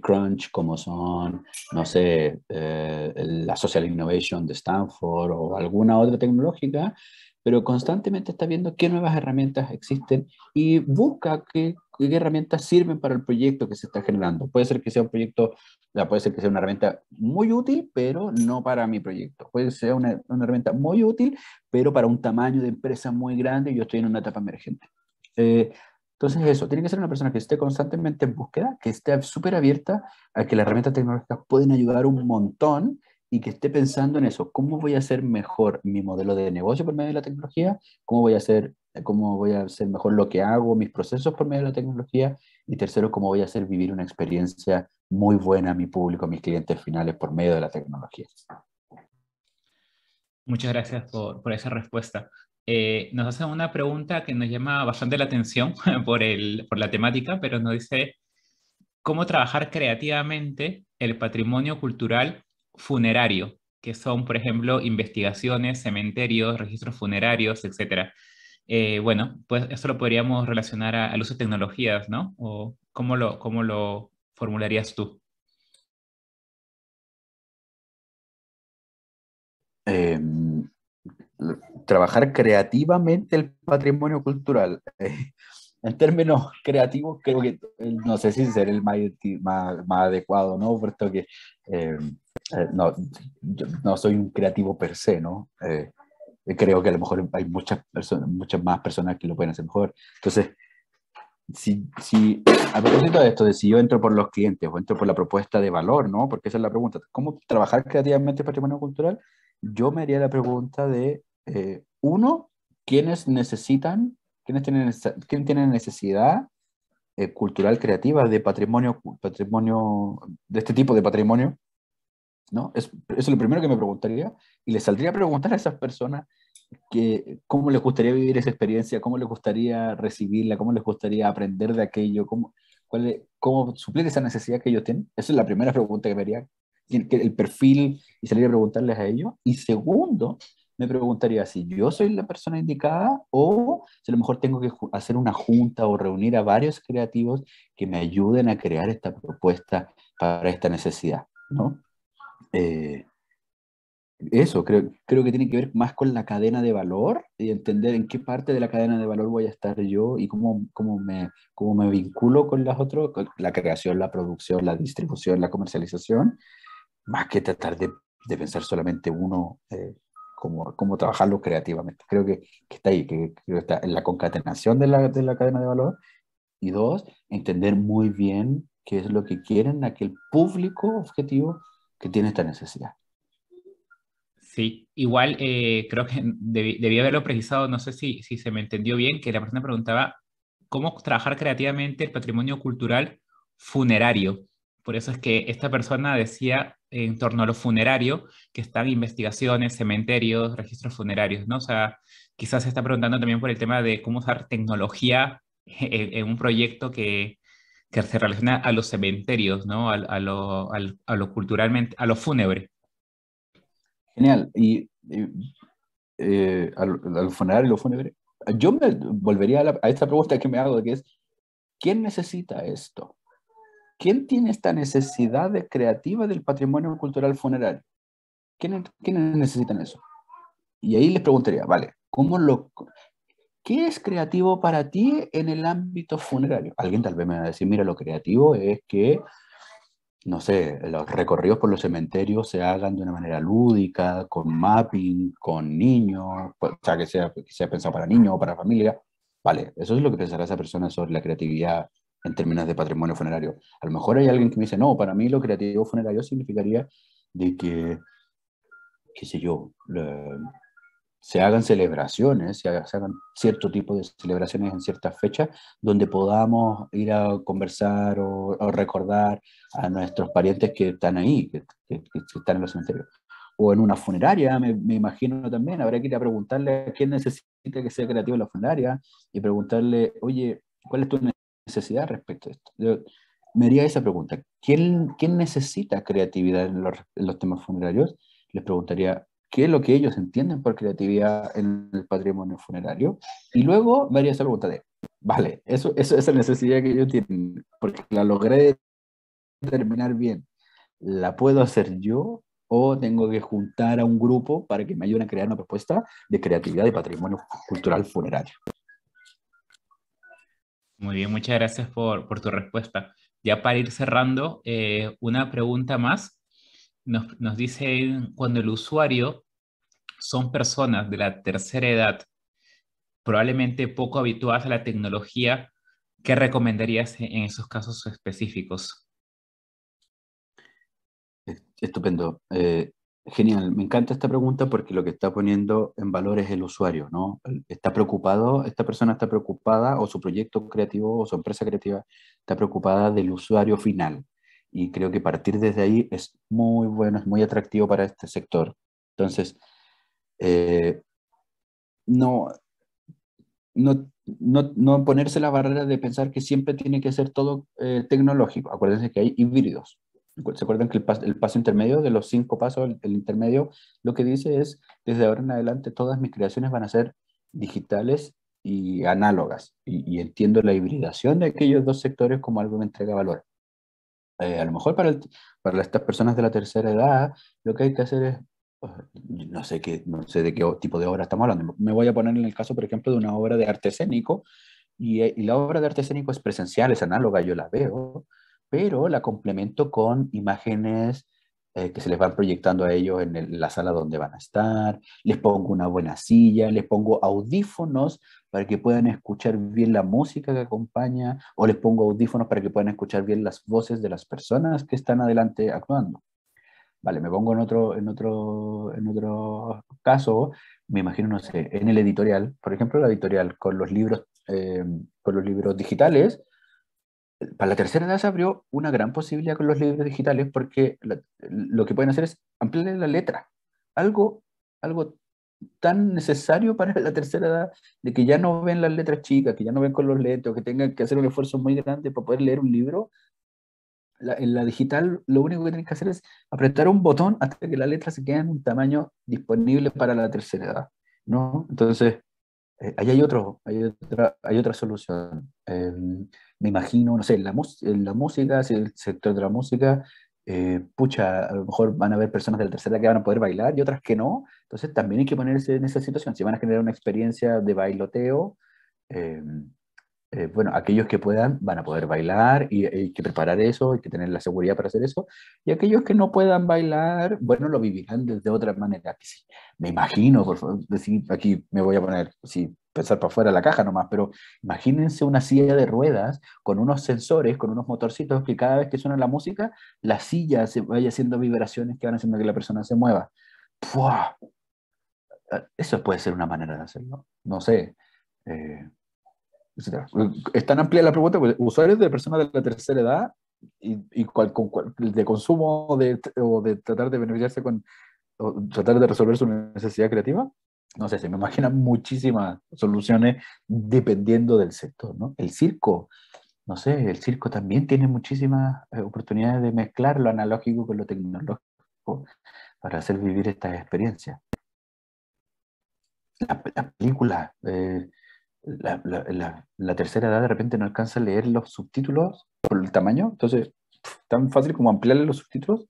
Crunch, como son, no sé, eh, la Social Innovation de Stanford o alguna otra tecnológica, pero constantemente está viendo qué nuevas herramientas existen y busca qué, herramientas sirven para el proyecto que se está generando. Puede ser que sea un proyecto, puede ser que sea una herramienta muy útil, pero no para mi proyecto. Puede ser una, una herramienta muy útil, pero para un tamaño de empresa muy grande y yo estoy en una etapa emergente. Eh, entonces eso, tiene que ser una persona que esté constantemente en búsqueda, que esté súper abierta a que las herramientas tecnológicas pueden ayudar un montón y que esté pensando en eso, ¿cómo voy a hacer mejor mi modelo de negocio por medio de la tecnología? ¿Cómo voy a hacer, cómo voy a hacer mejor lo que hago, mis procesos por medio de la tecnología? Y tercero, ¿cómo voy a hacer vivir una experiencia muy buena a mi público, a mis clientes finales por medio de la tecnología? Muchas gracias por esa respuesta. Eh, nos hace una pregunta que nos llama bastante la atención [LAUGHS] por, la temática, pero nos dice, ¿cómo trabajar creativamente el patrimonio cultural funerario? Que son, por ejemplo, investigaciones, cementerios, registros funerarios, etc. Eh, bueno, pues eso lo podríamos relacionar al uso de tecnologías, ¿no? ¿O cómo lo, lo formularías tú? Em, trabajar creativamente el patrimonio cultural. [LAUGHS] en términos creativos, creo que eh, no sé si ser el más, adecuado, ¿no? Puesto que eh, eh, no, no soy un creativo per se, ¿no? creo que a lo mejor hay muchas personas, muchas más personas que lo pueden hacer mejor. Entonces, si, si, a propósito de esto, de si yo entro por los clientes o entro por la propuesta de valor, ¿no? Porque esa es la pregunta. ¿Cómo trabajar creativamente el patrimonio cultural? Yo me haría la pregunta de eh, uno, ¿quiénes necesitan, tienen, quiénes tienen necesidad eh, cultural creativa de patrimonio, patrimonio, de este tipo de patrimonio, ¿no? Es, eso es lo primero que me preguntaría y le saldría a preguntar a esas personas que, cómo les gustaría vivir esa experiencia, cómo les gustaría recibirla, cómo les gustaría aprender de aquello, cómo, cuál cómo suplir esa necesidad que ellos tienen. Esa es la primera pregunta que me haría, el, el perfil y salir a preguntarles a ellos. Y segundo, me preguntaría si yo soy la persona indicada o si a lo mejor tengo que hacer una junta o reunir a varios creativos que me ayuden a crear esta propuesta para esta necesidad, ¿no? Eh, eso, creo, creo que tiene que ver más con la cadena de valor y entender en qué parte de la cadena de valor voy a estar yo y cómo, cómo, me, cómo me vinculo con las otras, la creación, la producción, la distribución, la comercialización, más que tratar de, de pensar solamente uno eh, cómo, trabajarlo creativamente. Creo que, que está ahí, que, está en la concatenación de la, de la cadena de valor. Y dos, entender muy bien qué es lo que quieren aquel público objetivo que tiene esta necesidad. Sí, igual eh, creo que debía haberlo precisado, no sé si, si se me entendió bien, que la persona preguntaba cómo trabajar creativamente el patrimonio cultural funerario. Por eso es que esta persona decía en torno a lo funerario, que están investigaciones, cementerios, registros funerarios, ¿no? O sea, quizás se está preguntando también por el tema de cómo usar tecnología [LAUGHS] en, un proyecto que, se relaciona a los cementerios, ¿no? A, lo, culturalmente, a lo fúnebre. Genial. Y, y eh, lo, lo fúnebre. Yo me volvería a, a esta pregunta que me hago, que es, ¿quién necesita esto? ¿Quién tiene esta necesidad de creativa del patrimonio cultural funerario? ¿Quiénes, necesita necesitan eso? Y ahí les preguntaría, vale, ¿cómo lo, ¿qué es creativo para ti en el ámbito funerario? Alguien tal vez me va a decir, mira, lo creativo es que, no sé, los recorridos por los cementerios se hagan de una manera lúdica, con mapping, con niños, pues, o que sea, que sea pensado para niños o para familia. Vale, eso es lo que pensará esa persona sobre la creatividad en términos de patrimonio funerario. A lo mejor hay alguien que me dice, no, para mí lo creativo funerario significaría de que, qué sé yo, eh, se hagan celebraciones, se, hagan cierto tipo de celebraciones en ciertas fechas, donde podamos ir a conversar o, recordar a nuestros parientes que están ahí, que, están en los cementerios. O en una funeraria, me, imagino también, habrá que ir a preguntarle a quién necesita que sea creativo en la funeraria y preguntarle, oye, ¿cuál es tu necesidad respecto a esto. me haría esa pregunta. ¿Quién, quién necesita creatividad en los, temas funerarios? Les preguntaría qué es lo que ellos entienden por creatividad en el patrimonio funerario. Y luego me haría esa pregunta de, vale, eso, eso, esa necesidad que ellos tienen, porque la logré terminar bien, ¿la puedo hacer yo? o tengo que juntar a un grupo para que me ayuden a crear una propuesta de creatividad de patrimonio cultural funerario. Muy bien, muchas gracias por, tu respuesta. Ya para ir cerrando, eh, una pregunta más. Nos, nos dicen, cuando el usuario son personas de la tercera edad, probablemente poco habituadas a la tecnología, ¿qué recomendarías en esos casos específicos? Estupendo. Eh, Genial, me encanta esta pregunta porque lo que está poniendo en valor es el usuario, ¿no? Está preocupado, esta persona está preocupada o su proyecto creativo o su empresa creativa está preocupada del usuario final. Y creo que partir desde ahí es muy bueno, es muy atractivo para este sector. Entonces, eh, no, no, no, no, ponerse la barrera de pensar que siempre tiene que ser todo eh, tecnológico. Acuérdense que hay híbridos, ¿Se acuerdan que el paso, intermedio de los cinco pasos, el, intermedio, lo que dice es, desde ahora en adelante todas mis creaciones van a ser digitales y análogas. Y, entiendo la hibridación de aquellos dos sectores como algo que entrega valor. Eh, a lo mejor para, para estas personas de la tercera edad, lo que hay que hacer es, pues, no sé, qué, no sé de qué tipo de obra estamos hablando. Me voy a poner en el caso, por ejemplo, de una obra de arte escénico. Y, eh, y la obra de arte escénico es presencial, es análoga, yo la veo pero la complemento con imágenes eh, que se les van proyectando a ellos en, la sala donde van a estar, les pongo una buena silla, les pongo audífonos para que puedan escuchar bien la música que acompaña, o les pongo audífonos para que puedan escuchar bien las voces de las personas que están adelante actuando. Vale, me pongo en otro, en otro, en otro caso, me imagino, no sé, en el editorial, por ejemplo, la editorial con los libros, eh, con los libros digitales, para la tercera edad se abrió una gran posibilidad con los libros digitales porque lo que pueden hacer es ampliar la letra. Algo, algo tan necesario para la tercera edad, de que ya no ven las letras chicas, que ya no ven con los letros, que tengan que hacer un esfuerzo muy grande para poder leer un libro. en la digital lo único que tienen que hacer es apretar un botón hasta que la letra se quede en un tamaño disponible para la tercera edad. ¿no? Entonces, eh, ahí hay, otro, hay, otra, solución. Em, me imagino, no sé, en eh, la música, si el sector de la música, eh, pucha, a lo mejor van a haber personas de la tercera que van a poder bailar y otras que no. Entonces también hay que ponerse en esa situación. Si van a generar una experiencia de bailoteo, em, eh, bueno, aquellos que puedan van a poder bailar y hay que preparar eso, hay que tener la seguridad para hacer eso. Y aquellos que no puedan bailar, bueno, lo vivirán de otra manera. Me imagino, por favor, decir, aquí me voy a poner, sí, pensar para afuera la caja nomás, pero imagínense una silla de ruedas con unos sensores, con unos motorcitos que cada vez que suena la música, la silla se vaya haciendo vibraciones que van haciendo que la persona se mueva. ¡Puah! Eh, eso puede ser una manera de hacerlo. No sé. Eh, es tan amplia la pregunta, pues, usuarios de personas de la tercera edad y, de consumo o de tratar de beneficiarse con, o tratar de resolver su necesidad creativa, no sé, se me imaginan muchísimas soluciones dependiendo del sector, El circo, no sé, el circo también tiene muchísimas eh, oportunidades de mezclar lo analógico con lo tecnológico para hacer vivir estas experiencias. la película eh, la, tercera edad de repente no alcanza a leer los subtítulos por el tamaño, entonces tan fácil como ampliarle los subtítulos.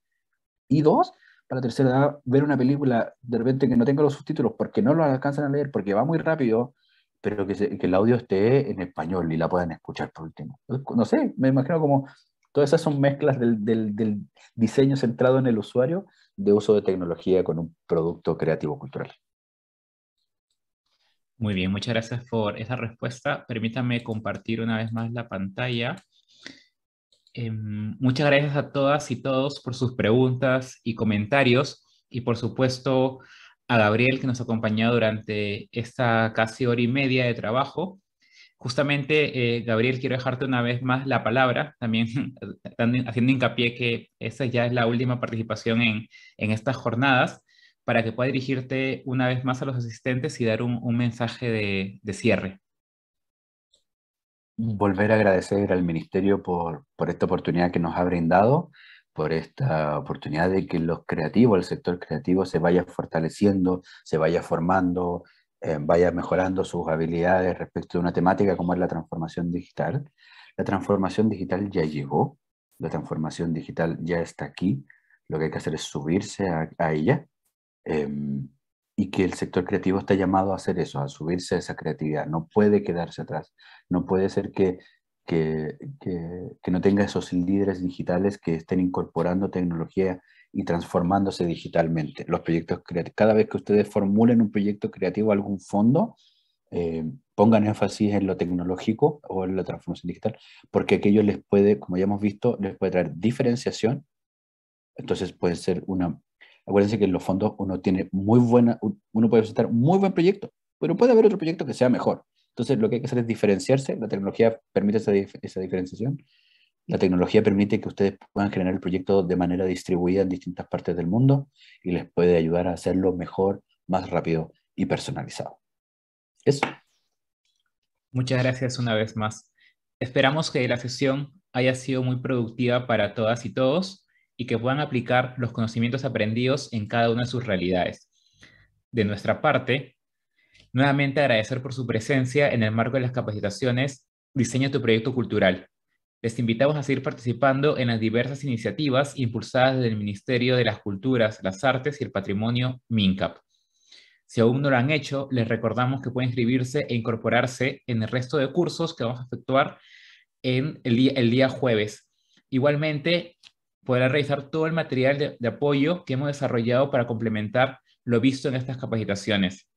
Y dos, para la tercera edad, ver una película de repente que no tenga los subtítulos porque no lo alcanzan a leer, porque va muy rápido, pero que, el audio esté en español y la puedan escuchar por último. No sé, me imagino como todas esas son mezclas del diseño centrado en el usuario de uso de tecnología con un producto creativo cultural. Muy bien, muchas gracias por esa respuesta. Permítame compartir una vez más la pantalla. Em, muchas gracias a todas y todos por sus preguntas y comentarios y por supuesto a Gabriel que nos ha acompañado durante esta casi hora y media de trabajo. Justamente, eh, Gabriel, quiero dejarte una vez más la palabra, también [LAUGHS] haciendo hincapié que esa ya es la última participación en, en estas jornadas para que pueda dirigirte una vez más a los asistentes y dar un, mensaje de, cierre. Volver a agradecer al Ministerio por, esta oportunidad que nos ha brindado, por esta oportunidad de que los creativos, el sector creativo se vaya fortaleciendo, se vaya formando, eh, vaya mejorando sus habilidades respecto de una temática como es la transformación digital. La transformación digital ya llegó, la transformación digital ya está aquí, lo que hay que hacer es subirse a ella Em, y que el sector creativo está llamado a hacer eso, a subirse a esa creatividad. No puede quedarse atrás. No puede ser que, que, que, no tenga esos líderes digitales que estén incorporando tecnología y transformándose digitalmente. Los proyectos creativos. Cada vez que ustedes formulen un proyecto creativo, algún fondo, em, pongan énfasis en lo tecnológico o en la transformación digital, porque aquello les puede, como ya hemos visto, les puede traer diferenciación. Entonces puede ser una Acuérdense que en los fondos uno tiene muy buena, uno puede presentar muy buen proyecto, pero puede haber otro proyecto que sea mejor. Entonces, lo que hay que hacer es diferenciarse. La tecnología permite esa, esa diferenciación. La tecnología permite que ustedes puedan generar el proyecto de manera distribuida en distintas partes del mundo y les puede ayudar a hacerlo mejor, más rápido y personalizado. Eso. Muchas gracias una vez más. Esperamos que la sesión haya sido muy productiva para todas y todos y que puedan aplicar los conocimientos aprendidos en cada una de sus realidades. De nuestra parte, nuevamente agradecer por su presencia en el marco de las capacitaciones Diseña tu proyecto cultural. Les invitamos a seguir participando en las diversas iniciativas impulsadas desde el Ministerio de las Culturas, las Artes y el Patrimonio MINCAP. Si aún no lo han hecho, les recordamos que pueden inscribirse e incorporarse en el resto de cursos que vamos a efectuar en el día jueves. Igualmente, podrá revisar todo el material de, apoyo que hemos desarrollado para complementar lo visto en estas capacitaciones.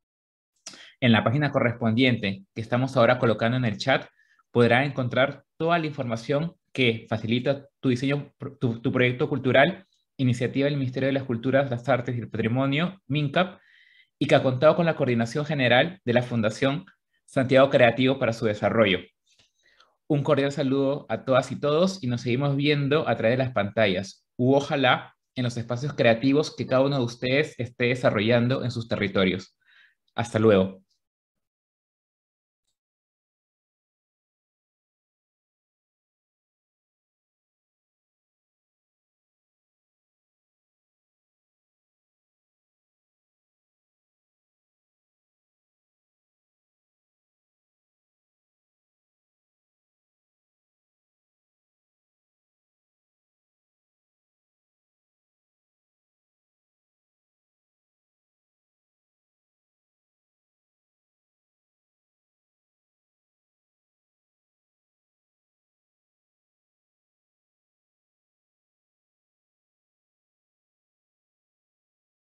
En la página correspondiente que estamos ahora colocando en el chat, podrá encontrar toda la información que facilita tu diseño, tu, proyecto cultural, iniciativa del Ministerio de las Culturas, las Artes y el Patrimonio, MINCAP, y que ha contado con la coordinación general de la Fundación Santiago Creativo para su desarrollo. Un cordial saludo a todas y todos y nos seguimos viendo a través de las pantallas u ojalá en los espacios creativos que cada uno de ustedes esté desarrollando en sus territorios. Hasta luego.